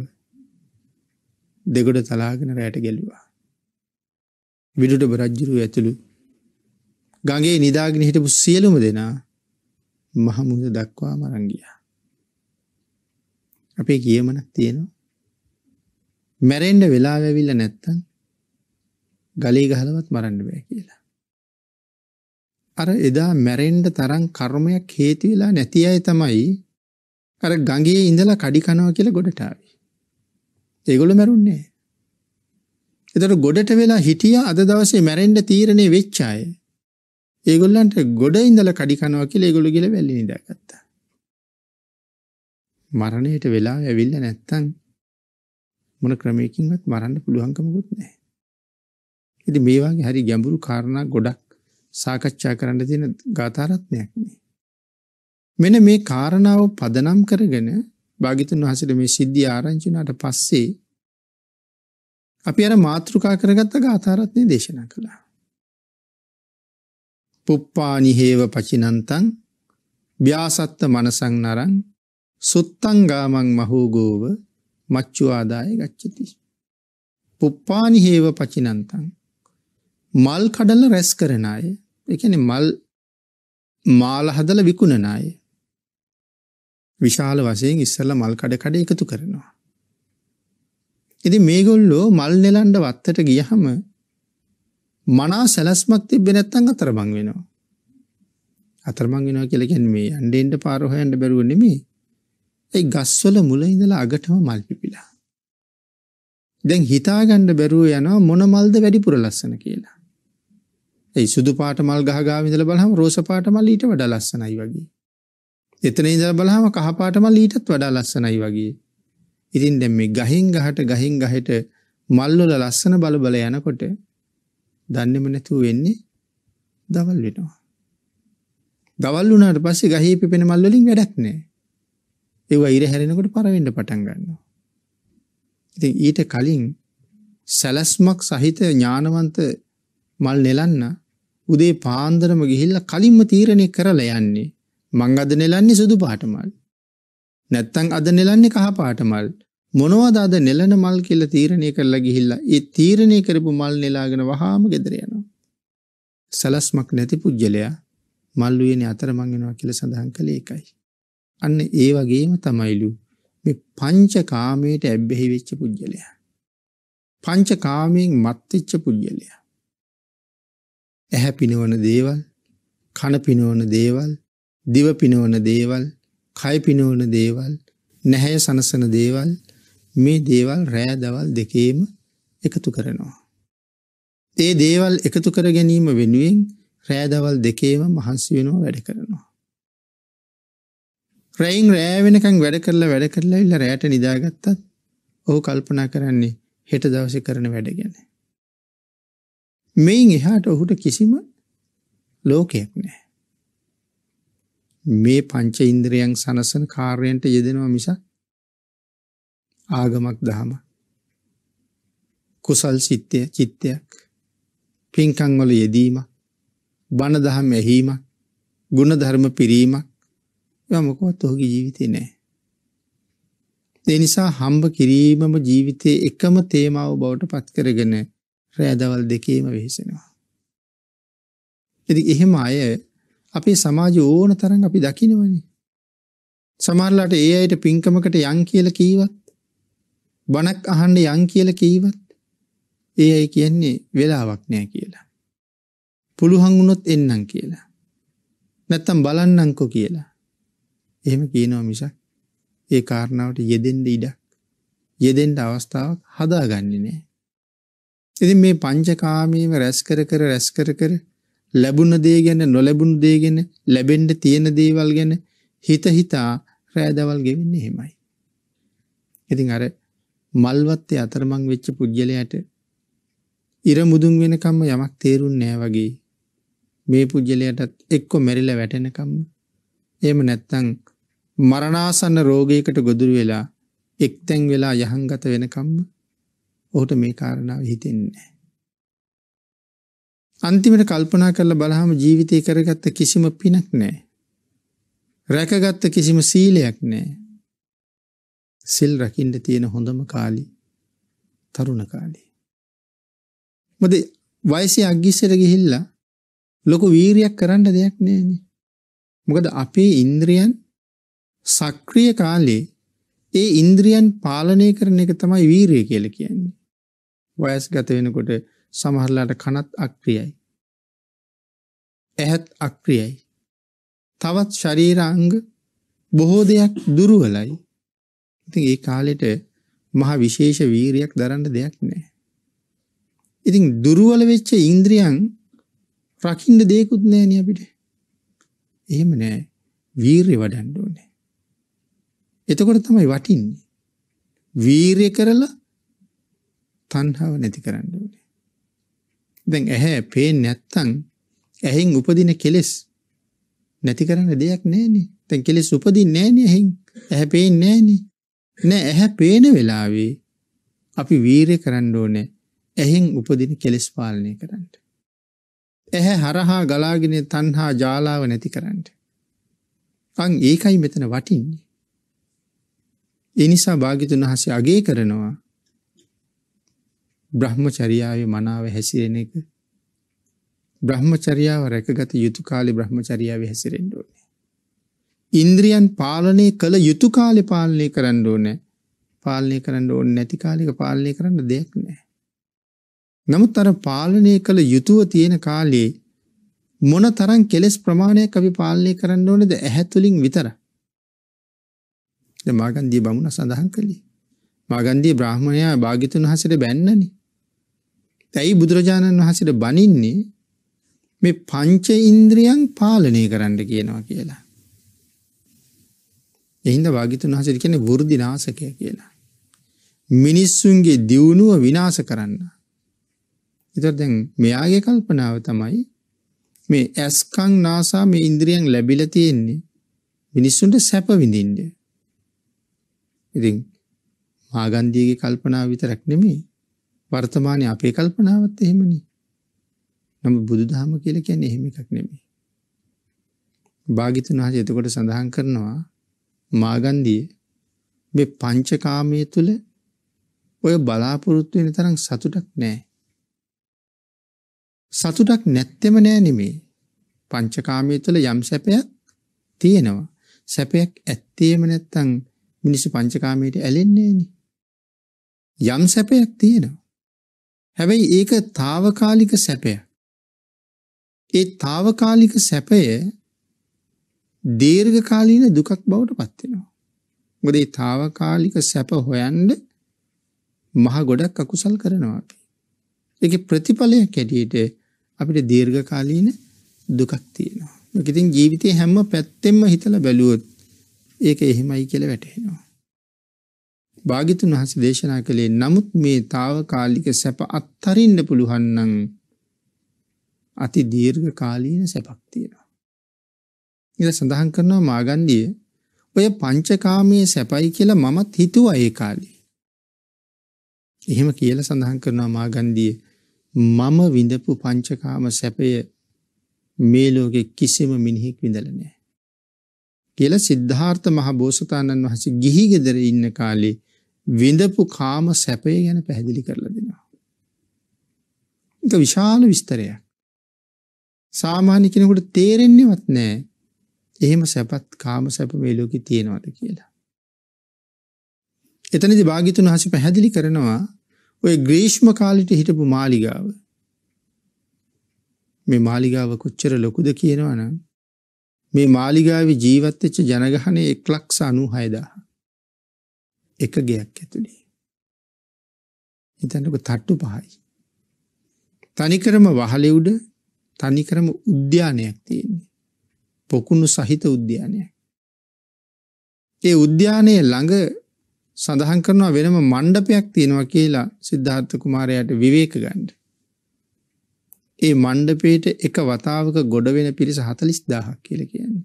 දෙගොඩ තලාගෙන රෑට ගැලිවා. විඩුට බරජ්ජුරු ඇතුළු ගගේ නිදාගෙන හිටපු සියලුම දෙනා මහමුද දක්වා මරංගියා. අපේ කියමනක් තියෙනවා. මැරෙන්ඩ වෙලා වැැවිල්ල නැත්තන් ගලේ ගහලවත් මරන්න බෑ කියලා. අර එදා මැරෙන්න තරම් කර්මයක් හේතු වෙලා නැති අය තමයි අර ගඟේ ඉඳලා කඩි කනවා කියලා ගොඩට ආවේ. ඒගොල්ලෝ මැරුන්නේ නැහැ. ඒතර ගොඩට වෙලා හිටියා අද දවසේ මැරෙන්න තීරණේ වෙච්ච අය. ඒගොල්ලන්ට ගොඩ ඉඳලා කඩි කනවා කියලා ඒගොල්ලෝ ගිල වැල්ලේ නිදාගත්තා. මරණයට වෙලා ඇවිල්ලා නැත්තම් මොන ක්‍රමයකින්වත් මරන්න පුළුවන්කමකුත් නැහැ. ඉතින් මේ වගේ හරි ගැඹුරු කාරණා ගොඩක් සාකච්ඡා කරන්න තියෙන ගාථාරත්නයක් මේ. මෙන මේ කාරණාව පදනම් කරගෙන භාගිතුන් වහසට මේ සිද්ධිය ආරංචිනාට පස්සේ අපි අර මාතෘකා කරගත්ත ගාථාරත්නය දේශනා කළා. පුප්පානිහේව පචිනන්තං ව්‍යාසත්ත මනසං නරං සුත්තංගාමං මහෝගෝව මච්චුආදාය ගච්චති. පුප්පානිහේව පචිනන්තං මල් කඩල රැස් කරන අය එකන මල් මාල හදල විකුණනාය විශාල වසයෙන් ඉස්සල්ල මල් කඩ කඩ එකතු කරනවා. ඉති මේගොල්ලෝ මල් නෙලන්ඩ වත්තට ගියහම මනා සැලස්මක් තිබ්බෙ නැත්තන් අතරමං වෙනවා. අතරමං වෙනවා කියලගෙන් මේ අන්ඩෙන්ට පාරහයන්ට බැරුව නෙමේ ඒ ගස්වල මුල ඉඳලා අගටම මල් පිපිලා. දැන් හිතාගණ්ඩ බැරුව යනවා මොන මල්ද වැඩිපුර ලස්සන කියලා. ඒ සුදු පාට මල් ගහ ගාව ඉඳලා බලහම රෝස පාට මල් ඊට වඩා ලස්සනයි වගේ. එතන ඉඳලා බලහම කහ පාට මල් ඊටත් වඩා ලස්සනයි වගේ. ඉතින් දැන් මේ ගහින් ගහට ගහින් ගහට මල් වල ලස්සන බල බල යනකොට දන්නේම නැතුව වෙන්නේ දවල් වෙනවා. දවල් වුණාට පස්සේ ගහේ පිපෙන මල් වලින් වැඩක් නැහැ. ඒවා ඉර හැරෙනකොට පරවෙන්න පටන් ගන්නවා. ඉතින් ඊට කලින් සැලැස්මක් සහිත ඥානවන්ත මල් නෙලන්න උදේ පාන්දරම ගිහිල්ල කලින්ම තීරණය කරලා යන්නේ මං අද නෙලන්නේ සුදු පාටමල්. නැත්තං අද නෙලන්නේ කහ පාටමල් මොනවද අද නෙලන මල් කියල තීරණය කරලා ගිහිල්ලා ඒ තීරණය කරපු මල් නෙලාගෙන වහාම ගෙදරයනවා. සලස්මක් නැති පුද්ගලයා මල්ලුවනේ අතරමංගෙනවා කියල සඳහන් කළ එකයි. අන්න ඒ වගේම තමයිලු මේ පංච කාමයට ඇබ්බෙහි වෙච්ච පුද්ගලයා. පංච කාමයෙන් මත්තිච්ච පුද්ගලයා. ඇහැ පිනවන දේවල් කන පිනවන දේවල් දිව පිනවන දේවල් කය පිනවන දේවල් නැහැ සනසන දේවල් මේ දේවල් රෑ දවල් දෙකේම එකතු කරනවා. ඒ දේවල් එකතු කර ගැනීම වෙනුවෙන් රෑදවල් දෙකේම මහන්සි වෙනවා වැඩ කරනවා. රැයින් රෑවෙනකං වැඩ කරලා වැඩ කරලා ඉල්ල රෑට නිදාගත්තත් ඕහු කල්පනා කරන්නේ හෙට දවසි කරන වැඩ ගැන. මෙයින් එහාට ඔහුට කිසිම ලෝකයක් නෑ. මේ පංච ඉන්ද්‍රයන් සනසන කාර්යන්ට යෙදෙනවා මිස ආගමක් දහම කුසල් සිත්තය චිත්තයක් පින්කංවල යෙදීම බණ දහම් ඇහීම ගුණ ධර්ම පිරීමක් යමකුවත් ඔහුගේ ජීවිතය නෑ. දෙනිසා හම්බ කිරීමම ජීවිතයේ එකම තේමාව බවට පත්කරගෙන රෑදවල් දෙකේම වෙහෙසෙනවා. ඉතින් එහෙම අය අපේ සමාජ ඕන තරම් අපි දකින්නවනේ. සමහරලාට ඒ අයට පින්කමකට යන් කියලා කීවත් බණක් අහන්න යන් කියලා කීවත් ඒ අය කියන්නේ වෙලාවක් නෑ කියලා. පුළුවන් වුණොත් එන්නම් කියලා. නැත්තම් බලන්නම්කෝ කියලා. එහෙම කියනවා මිසක් ඒ කාරණාවට යෙදෙන්න ඉඩක් යෙදෙන්න අවස්ථාවක් හදාගන්නේ නෑ. ඉතින් මේ පංචකාමීම රැස් කර කර රැස් කර කර ලැබුණ දේ ගැන නොලැබුණු දේ ගැන ලැබෙන්න තියෙන දේවල් ගැන හිත හිතා රෑදවල් ගෙවෙන්නේ එහෙමයි. ඉතින් අර මල්වත්තේ අතරමං වෙච්ච පුජ්‍යලයට ඉර මුදුන් වෙනකම්ම යමක් තේරුන්නේ නැහැ වගේ මේ පුජ්‍යලයටත් එක්ක මෙරිලා වැටෙනකම්ම එහෙම නැත්තම් මරණාසන්න රෝගයකට ගොදුරු වෙලා එක්තැන් වෙලා යහංගත වෙනකම්ම ඔහුට මේ කාරණාව හිතෙන්නේ අන්තිමට කල්පනා කරලා බලහම ජීවිතය කරගත්ත කිසිම පිනක් නෑ. රැකගත්ත කිසිම සීලයක් නෑ. සිල් රකිින්ට තියෙන හොඳම කාලි තරුණ කාලේ. මද වයසි අග්ගිස්සර ගිහිල්ලා ලොකු වීරයක් කරන්න දෙයක් නෑන. මොකද අපේ ඉන්ද්‍රියන් සක්‍රිය කාලේ ඒ ඉන්ද්‍රියන් පාලනය කරන එක තමයි වීරය කියල කියන්නේ. වයස් ගත වෙනකොට සමහරලාට කනත් අක්‍රියයි. ඇහත් අක්‍රියයි. තවත් ශරීරංග බොහෝ දෙයක් දුරුවලයි. ඉතින් ඒ කාලෙට මහා විශේෂ වීරියක් දරන්න දෙයක් නෑ. ඉතින් දුරුවල වෙච්ච ඉන්ද්‍රියන් රකින්න දෙයකුත් නෑනේ අපිට. එහෙම නෑ. වීරිය වඩන්න ඕනේ. එතකොට තමයි වටින්නේ. වීරිය කරලා තණ්හාව නැති කරන්න ඕනේ. දැන් ඇහැ පේන්නේ නැත්තම් ඇහෙන් උපදින කෙලෙස් නැති කරන්න දෙයක් නැහනේ. දැන් කෙලෙස් උපදින්නේ නැහනේ ඇහෙන්. ඇහැ පේන්නේ නැහනේ. නෑ ඇහැ පේන වෙලාවේ අපි වීරය කරන්න ඕනේ. ඇහෙන් උපදින කෙලෙස් පාලනය කරන්න. ඇහැ හරහා ගලාගෙන තණ්හා ජාලාව නැති කරන්න. අන් ඒකයි මෙතන වටින්නේ. ඒ නිසා භාග්‍යතුන් වහන්සේ අගය කරනවා බ්‍රහ්මචරියාවේ මනාව හැසිරෙන එක බ්‍රහ්මචරියාව රැකගත යුතු කාලේ බ්‍රහ්මචරියාවේ හැසිරෙන්න ඕනේ. ඉන්ද්‍රියන් පාලනය කළ යුතු කාලේ පාලනය කරන්න ඕනේ. පාලනය කරන්න ඕනේ නැති කාලයක පාලනය කරන්න දෙයක් නැහැ. නමුත් අර පාලනය කළ යුතුව තියෙන කාලේ මොන තරම් කෙලෙස් ප්‍රමාණයක් අපි පාලනය කරන්න ඕනේද ඇහැ තුලින් විතර. ද මාගන්දී බමුණ සඳහන් කළේ. මාගන්දී බ්‍රාහ්මණයා භාග්‍යතුන් හසට බැන්නනේ. ඇයි බුදුරජාණන් වහන්සේට බනින්නේ මේ පංච ඉන්ද්‍රියන් පාලනය කරන්න කියනවා කියලා. එහින්ද වාගිතුන් වහන්සේ කියන්නේ වෘද්ධි නාශකය කියලා. මිනිස්සුන්ගේ දියුණුව විනාශ කරන්න. ඒතර දැන් මෙයාගේ කල්පනාව තමයි මේ ඇස්කං නාසා මේ ඉන්ද්‍රියන් ලැබිලා තියෙන්නේ මිනිස්සුන්ට සැප විඳින්න. ඉතින් මාගන්ධියගේ කල්පනාව විතරක් නෙමෙයි වර්තමානය අපේ කල්පනාවත් එහෙමනි නම බුදුදහම කියල කියන්නේ එහෙම එකක් නෙමේ භාගිතන් වහස එතකොට සඳහන් කරනවා මාගන්දිය මේ පංචකාමය තුළ ඔය බලාපොරොත්තු වෙන තරම් සතුටක් නෑ සතුටක් නැත්තෙම නෑ නෙමේ පංචකාමය තුළ යම් සැපයක් තියෙනවා සැපයක් ඇත්තේම නැත්තං මිනිස්සු පංචකාමයට ඇලෙන්නේ යම් සැපයක් තියෙනවා හැබැයි ඒක తాවකාලික සැපය. ඒ తాවකාලික සැපය දීර්ඝකාලීන දුකක් බවට පත් වෙනවා. මොකද ඒ తాවකාලික සැප හොයන්න මහ ගොඩක් අකුසල් කරනවා අපි. ඒකේ ප්‍රතිඵලයක් ඇටියට අපිට දීර්ඝකාලීන දුකක් තියෙනවා. මොකද ඉතින් ජීවිතේ හැම පැත්තෙම හිතලා බැලුවොත් ඒක එහෙමයි කියලා වැටහෙනවා. භාගිතුන් වහස දේශනා කළේ නමුත් මේ තාවකාලික සැප අත්හරින්න පුළුවන්නන් අති දීර්ඝ කාලීන සැපක් තියෙනවා. ඉතින් සඳහන් කරනවා මාගන්ධිය ඔය පංචකාමයේ සැපයි කියලා මමත් හිතුවා ඒ කාලේ. එහෙම කියලා සඳහන් කරනවා මාගන්ධිය මම විඳපු පංචකාම සැපය මේ ලෝකෙ කිසිම මිනිහෙක් විඳලා නැහැ. කියලා සිද්ධාර්ථ මහ බෝසතාණන් වහන්සේ ගිහි ගෙදර ඉන්න කාලේ විඳපු කාම සැපය ගැන පැහැදිලි කරලා දෙනවා. එක විශාල විස්තරයක්. සාමාන්‍ය කෙනෙකුට තේරෙන්නේවත් නෑ එහෙම සැපත් කාම සැප මේ ලෝකෙ තියෙනවද කියලා. එතනදි භාග්‍යතුන් වහන්සේ පැහැදිලි කරනවා ඔය ග්‍රීෂ්ම කාලෙට හිටපු මාලිගාව. මේ මාලිගාව කොච්චර ලොකුද කියනවනම් මේ මාලිගාවේ ජීවත් වෙච්ච ජනගහනය 1 ලක්ෂ 96000. එක ගෙයක් ඇතුළේ. හිතන්නක තට්ටු පහයි. තනිකරම වහලෙවුඩ තනිකරම උද්‍යානයක් තියෙන්නේ. පොකුණු සහිත උද්‍යානයක්. ඒ උද්‍යානය ළඟ සඳහන් කරනවා වෙනම මණ්ඩපයක් තියෙනවා කියලා සිද්ධාර්ථ කුමාරයට විවේක ගණ්ඩ. ඒ මණ්ඩපේට එක වතාවක ගොඩ වෙන පිරිස හතලිස් දාහක් කියල කියන්නේ.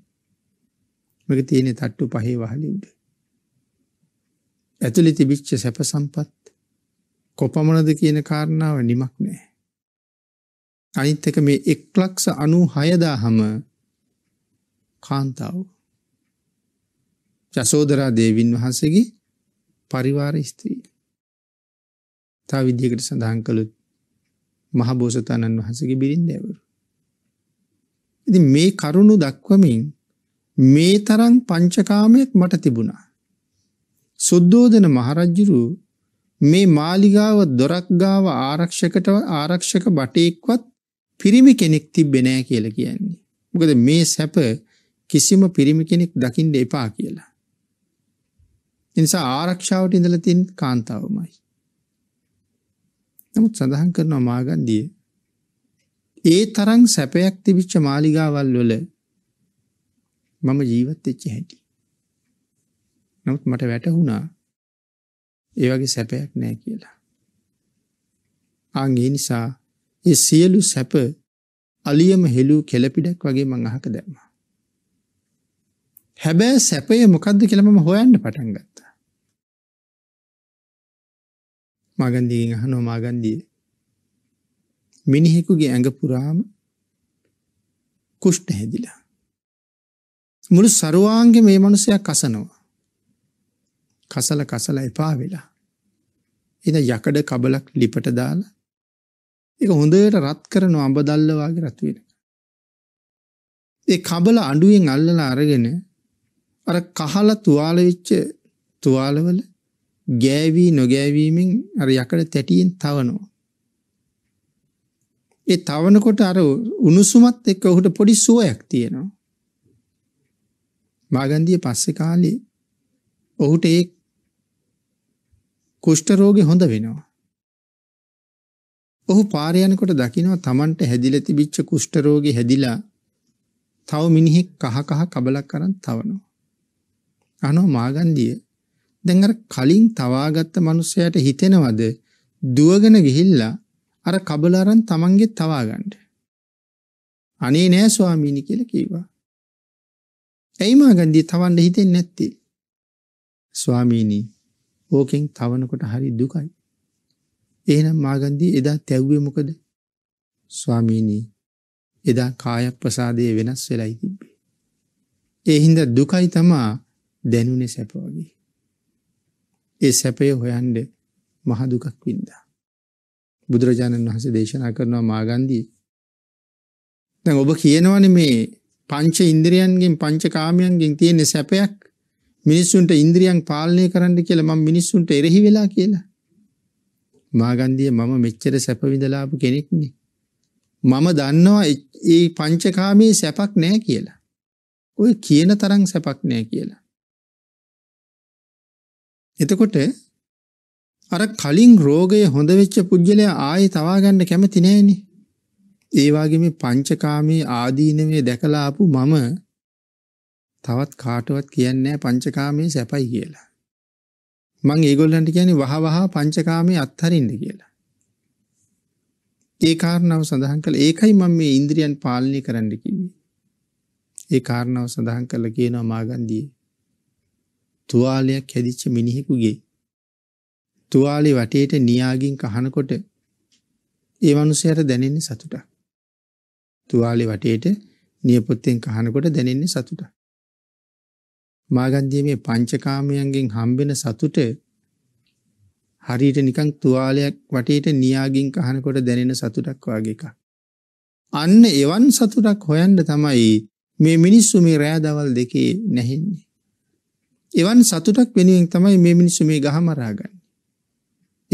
මක තියෙනෙ තට්ටු පහේ වහලිවුඩ. ඇතුළි තිබිච්ච සැප සම්පත් කොපමණද කියන කාරණාව නිමක් නෑ. අනිත් එක මේ එක් ලක්ෂ අනු හයදාහම කාන්තාව. ජසෝදරා දේවින් වහන්සේගේ පරිවාර ස්ත්‍රී. තා විදිහකට සඳහන් කළුත් මහබෝසතාණන් වහන්සගේ බිරින් දැවරු. ඉති මේ කරුණු දක්වමින් මේ තරන් පංචකාමයක් මට තිබුණා. සුද්ධෝදන මහරජ්ජුරු මේ මාලිගාව දොරක් ගාව ආරක්ෂකට ආරක්ෂක බටේක්වත් පිරිමි කෙනෙක් තිබ්බේ නෑ කියලා කියන්නේ. මොකද මේ සැප කිසිම පිරිමි කෙනෙක් දකින්න එපා කියලා. ඒ නිසා ආරක්ෂාවට ඉඳලා තියෙන කාන්තාවමයි. නමුත් සඳහන් කරනවා මාගන්දිය ඒ තරම් සැපයක් තිබිච්ච මාලිගාවල් වල මම ජීවත් වෙච්ච හැටි. නමුත් මට වැටහුණා ඒ වගේ සැපයක් නෑ කියලා. ආගේ නිසා ඒ සියලු සැප අලියම හෙලූ කෙලපිඩක් වගේ මං අහක දැම්ම. හැබැ සැපය මොකක්ද කියලම හොයන්න පටන් ගත්තා. මාගන්දීගෙන් අහ නොමාගන්දිය මිනිහෙකුගේ ඇඟ පුරාම කුෂ්ට හැදිලා. මුළු සරුවාන්ගේ මේ මනුසයක් අසනවා. කසල කසල එපා වෙලා. එන යකඩ කබලක් ලිපට දාලා එක හොඳයට රත් කරන අඹදල්ලවාගේ රත්වෙන. ඒ කබල අඩුවෙන් අල්ලල අරගෙන අර කහල තුවාලවෙච්ච තුවාලවල ගෑවී නොගෑවීමෙන් අර යකඩ තැටියෙන් තවනවා. ඒ තවනකොට අර උණුසුමත් එක්ක ඔහුට පොඩි සුවයක් තියෙනවා. මාගන්දිය පස්සේ කාලේ ඔහුට ඒ කුෂ්ට රෝගේ හොඳ වෙනවා. ඔහු පාර යනකොට දකිනවා Tamanට හැදිලා තිබිච්ච කුෂ්ට රෝගේ හැදිලා තව මිනිහෙක් කහ කහ කබලක් අරන් තවනවා. අනෝ මාගන්දිය දැන් අර කලින් තවාගත්ත මිනිසයාට හිතෙනවද දුවගෙන ගිහිල්ලා අර කබල අරන් Tamanගේ තවා ගන්න. අනේ නෑ ස්වාමීනි කියලා කිව්වා. ඇයි මාගන්දිය තවන්න හිතෙන්නේ නැත්තේ? ස්වාමීනි ඕකෙන් තවනකොට හරි දුකයි. එහෙනම් මාගන්දී එදා තැව්වේ මොකද? ස්වාමීනී එදා කාය ප්‍රසාදයේ වෙනස් වෙලයි තිබ්බේ. ඒ හින්දා දුකයි තමා දැනුනේ සැප වගේ. ඒ සැපය හොයන්ඩ මහ දුකක් වින්දා. බුදුරජාණන් වහන්සේ දේශනා කරනවා මාගන්දී. දැන් ඔබ කියනවනේ මේ පංච ඉන්ද්‍රියන්ගෙන් පංච කාමයන්ගෙන් තියෙන සැපයක් මිනිස්සුන්ට ඉන්ද්‍රියන් පාලනය කරන්න කියලා මම මිනිස්සුන්ට එරෙහි වෙලා කියලා. මාගන්දිය මම මෙච්චර සැප විඳලාපු කෙනෙක්නේ. මම දන්නවා ඒ පංචකාමයේ සැපක් නැහැ කියලා. ඔය කියන තරම් සැපක් නැහැ කියලා. එතකොට අර කලින් රෝගය හොඳ වෙච්ච පුජ්‍යලයා ආයේ තවා ගන්න කැමති නැහෙනේ. ඒ වගේ මේ පංචකාමී ආදීනවේ දැකලා ආපු මම තවත් කාටවත් කියන්නේ පංචකාමයේ සැපයි කියලා. මං ඒගොල්ලන්ට කියන්නේ වහ වහ පංචකාමයේ අත්හරින්න කියලා. ඒ කාරණාව සඳහන් කළ ඒකයි මම මේ ඉන්ද්‍රියන් පාලනය කරන්න කිව්වේ. ඒ කාරණාව සඳහන් කළ කියනවා මාගන්දියේ. තුවාලයක් හැදිච්ච මිනිහෙකුගේ තුවාලේ වටේට නියාගින් කහනකොට ඒ මනුස්සයට දැනෙන්නේ සතුටක්. තුවාලේ වටේට නියපොත්තෙන් කහනකොට දැනෙන්නේ සතුටක්. මාගන්දීමේ පංචකාමයන්ගෙන් හම්බෙන සතුට හරියට නිකං තුවාලයක් වටේට නියාගින් කහනකොට දැනෙන සතුටක් වගේ එකක්. අන්න එවන් සතුටක් හොයන්න තමයි මේ මිනිස්සු මේ රෑ දවල් දෙකේ නැහෙන්නේ. එවන් සතුටක් වෙනුවෙන් තමයි මේ මිනිස්සු මේ ගහ මරාගන්නේ.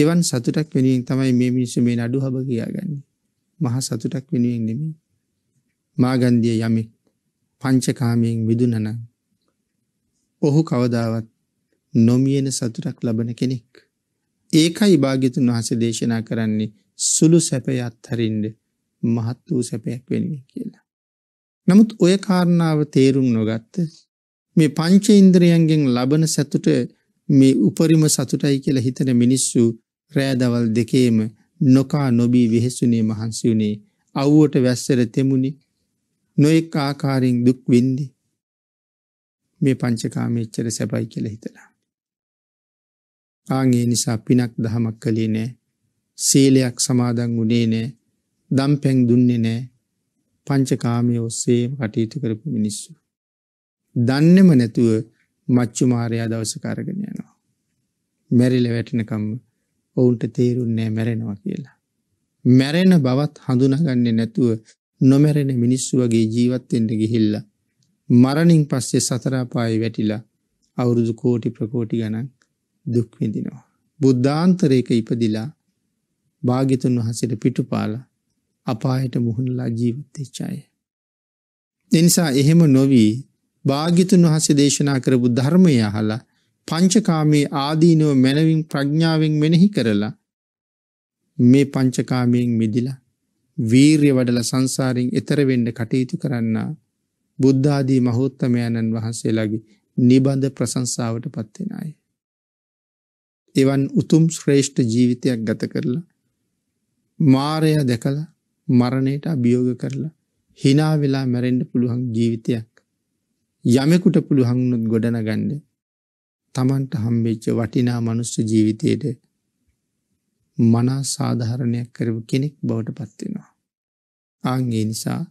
එවන් සතුටක් වෙනුවෙන් තමයි මේ මිනිස්සු මේ නඩු හබ කියාගන්නේ. මහ සතුටක් වෙනුවෙන් නෙමෙයි. මාගන්දිය යමෙක් පංචකාමයෙන් මිදුනනම් ඔහු කවදාවත් නොමියෙන සතුටක් ලබන කෙනෙක්. ඒකයි භාග්‍යතුන් වහස දේශනා කරන්නේ සුළු සැපය අත්හරින්ඩ මහත් වූ සැපයක් වෙනුව කියලා. නමුත් ඔය කාරණාව තේරුම් නොගත්ත මේ පංච ඉන්ද්‍රයන්ගෙන් ලබන සැතුට මේ උපරිම සතුටයි කියලා හිතන මිනිස්සු රෑදවල් දෙකේම නොකා නොබී වෙහෙසුනේ මහන්සි වුණේ අව්වට වැස්සර තෙමුණි නොයෙක් ආකාරයෙන් දුක් වින්දි මේ පංචකාමච්චර සැපයි කියල හිතලා. ආගේ නිසා පිනක් දහමක් කළේ නෑ සේලයක් සමාදන් වුණේ නෑ දම් පැන් දුන්නේ නෑ පංචකාමය ඔස්සේ කටයුතු කරපු මිනිස්සු. දන්නෙම නැතුව මච්චු මාරයා දවසකාරගෙන යනවා. මැරිල වැටනකම් ඔවුන්ට තේරුන්නේ මැරෙනවා කියලා. මැරෙන බවත් හඳුනගන්නේ නැතුව නොමැරෙන මිනිස්සු වගේ ජීවත්තෙන්ට ගිහිල්ලා මරණින් පස්සේ සතරාපායි වැටිලා අවුරුදු කෝටි ප්‍රකෝටි ගණන් දුක්විඳිනවා. බුද්ධාන්තරයක ඉපදිලා භාගිතුන් වහසට පිටුපාල අපායට මුහුණලා ජීවිතච්චාය. එනිසා එහෙම නොවී භාගිතුන් වහසේ දේශනා කරපු ධර්මය හලා පංචකාමේ ආදීනව මැනවින් ප්‍රඥාවෙන් මෙනෙහි කරලා මේ පංචකාමයෙන් මිදිලා වීර්ය වඩල සංසාරෙන් එතරවෙන්න කටයුතු කරන්නා බුද්ධාදී මහෝත්තමයණන් වහන්සේලාගේ නිබඳ ප්‍රසංසාාවට පත්වෙන අය. එවන් උතුම් ශ්‍රේෂ්ඨ ජීවිතයක් ගත කරලා මාරය දැකල මරණයට අභියෝග කරලා හිනා වෙලා මැරෙන්ඩ පුළුවන් ජීවිතයක් යමෙකුට පුළුහංනුත් ගොඩන ගණ්ඩ තමන්ට හම්බේච්ච වටිනා මනුස්්‍ය ජීවිතයට මනා සාධහරණයක් කරපු කෙනෙක් බවට පත්වෙනවා. ආන්ගේ නිසා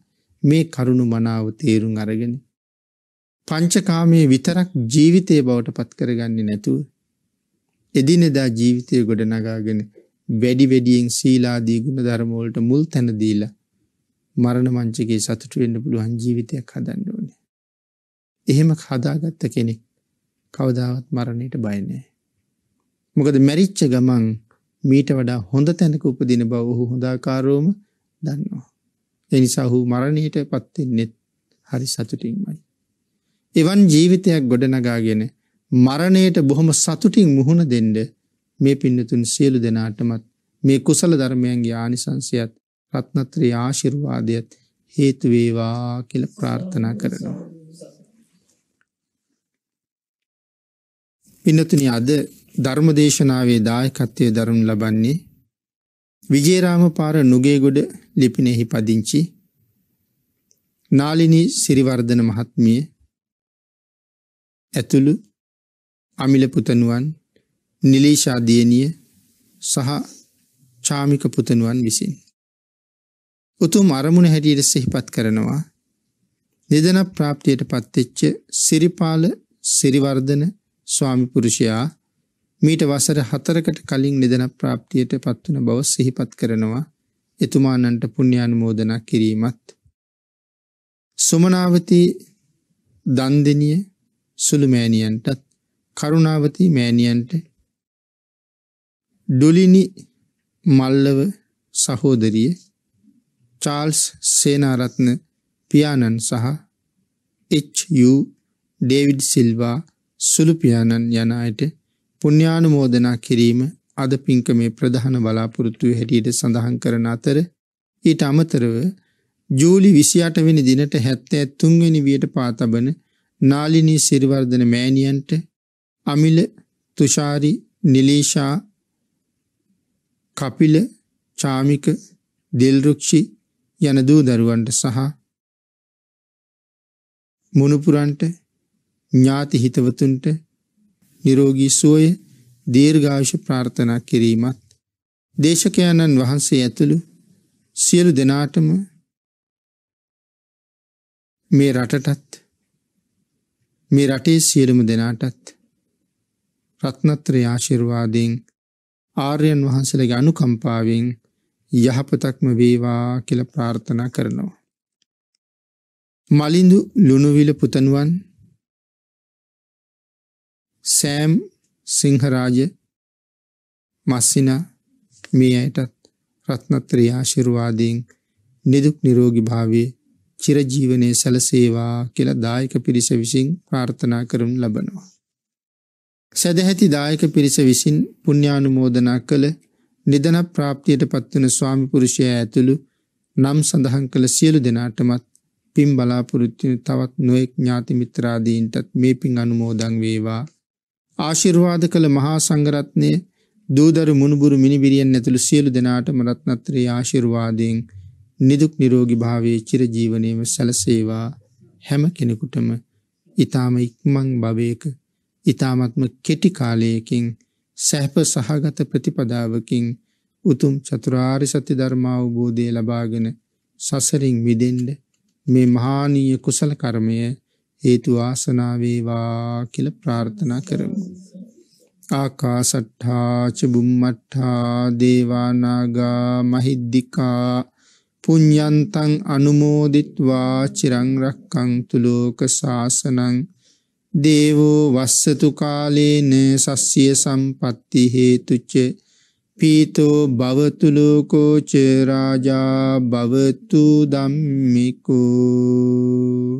මේ කරුණු මනාව තේරුම් අරගෙන පංචකාමයේ විතරක් ජීවිතය බවට පත් කරගන්නේ නැතුව එදිනෙදා ජීවිතය ගොඩ නගාගෙන වැඩි වැඩියෙන් සීලාදී ගුණ ධර්මවලට මුල් තැන දීලා මරණ මංචකේ සතුට වෙන්න පුළුවන් ජීවිතයක් හදන්න ඕනේ. එහෙම හදාගත්ත කෙනෙක් කවදාවත් මරණයට බය නැහැ. මොකද මැරිච්ච ගමන් මීට වඩා හොඳ තැනක උපදින බව ඔහු හොඳාකාරවම දන්නවා. ඒ නිසා ඔහු මරණයටපත් වෙන්නේත් හරි සතුටින්මයි. එවන් ජීවිතයක් ගොඩනගාගෙන මරණයට බොහොම සතුටින් මුහුණ දෙන්න මේ පින්නතුන් සියලු දෙනාටමත් මේ කුසල ධර්මයන්ගේ ආනිසංසයත් රත්නත්‍රි ආශිර්වාදයත් හේතු වේවා කියලා ප්‍රාර්ථනා කරනවා. පින්නතුනි අද ධර්මදේශනාවේ දායකත්වයේ දරනු ලබන්නේ විජේරාමපාර නුගේගොඩ ලිපිනෙහි පදිංචි නාලිනි සිරිවර්ධන මහත්මිය ඇතුළු අමිල පුතණුවන් නිලීෂා දියණිය සහ චාමික පුතණුවන් විසින් උතුම් අරමුණ හැටියට සිහිපත් කරනවා නිදන ප්‍රාප්තියට පත්වෙච්ච සිරිපාල සිරිවර්ධන ස්වාමි පුරුෂයා මීට වසර හතරකට කලින් නිදන ප්‍රාප්තියට පත්වන බව සිහිපත් කරනවා එතුමානන්ට පුුණ්‍යානුමෝදනා කිරීමත්. සුමනාවති දන්දනිය සුළු මෑණියන්ටත් කරුණාවති මෑණියන්ට ඩොලිනි මල්ලව සහෝදරිය චාල්ස් සේනාරත්න පියාණන් සහ HU ඩේවිඩ් සිල්වා සුළු පියාණන් යන අයට පුණ්‍යානුමෝදනා කිරීම අද පින්කමේ ප්‍රධාන බලාපොරොත්තුව හැටියට සඳහන් කරන අතර ඊට අමතරව ජූලි විසියාට වෙනි දිනට හැත්ත ඇත්තුන්වෙනි වියට පාතබන නාලිනී සිරිවර්ධන මෑණියන්ට අමිල තුෂාරි නිලීෂා කපිල චාමික දෙල්රුක්ෂි යන දූ දරුවන්ට සහ මුණුපුරන්ට ඥාති හිතවතුන්ට නිරෝගී සුවය දීර්ඝායුෂ ප්‍රාර්ථනා කිරීමත් දේශකයන්න් වහන්සේ ඇතුළු සියලු දෙනාටම මේ රටටත් මේ රටේ සියලුම දෙනාටත් රත්නත්‍ර ආශිර්වාදයෙන් ආර්යන් වහන්සේලගේ අනුකම්පාවෙන් යහපතක්ම වේවා කියලා ප්‍රාර්ථනා කරනවා. මලින්දු ලුණුවිල පුතණුවන් සෑම් සිංහරාජ මස්සින මේ අයටත් රත්නත්‍රී ආශිර්වාදයෙන් නිදුක් නිරෝගී භාවයේ චිරජීවනයේ සැලසේවා කියලා දායක පිරිස විසින් ප්‍රාර්ථනා කරනු ලබනවා. සදැහැති දායක පිරිස විසින් පුණ්‍යානුමෝදනා කළ නිදන ප්‍රාප්තියට පත්වන ස්වාමි පුරුෂයා ඇතුළු නම් සඳහන් කළ සියලු දෙනාටමත් පින් බලාපොරොත්තු තවත් නොඑක් ඥාති මිත්‍රාදීන්ටත් මේ පින් අනුමෝදන් වේවා ආශිර්වාද කළ මහා සංඝරත්නය දූදරු මුණුබුරු මිනිබිරියන් ඇතුළු සියලු දෙනාටම රත්නත්‍රයේ ආශිර්වාදයෙන් නිදුක් නිරෝගී භාවයේ චිරජීවනයේම සැලසේවා හැම කෙනෙකුටම ඊ타ම ඉක්මන් භවයක ඊ타මත්ම කෙටි කාලයකින් සැප සහගත ප්‍රතිපදාවකින් උතුම් චතුරාර්ය සත්‍ය ධර්ම අවබෝධය ලබාගෙන සසරින් මිදෙන්න මේ මහානීය කුසල කර්මය හේතු ආසනා වේවා කියලා ප්‍රාර්ථනා කරමු. ආකාසට්ඨා ච බුම්මට්ඨා දේවා නාග මහිද්దికා පුඤ්ඤන්තං අනුමෝදිත්වා චිරං රක්ඛන්තු ලෝක සාසනං දේවෝ වස්සතු කාලේන සස්්‍ය සම්පත්ති හේතුච පීතෝ භවතු ලෝකෝ ච රාජා භවතු ධම්මිකෝ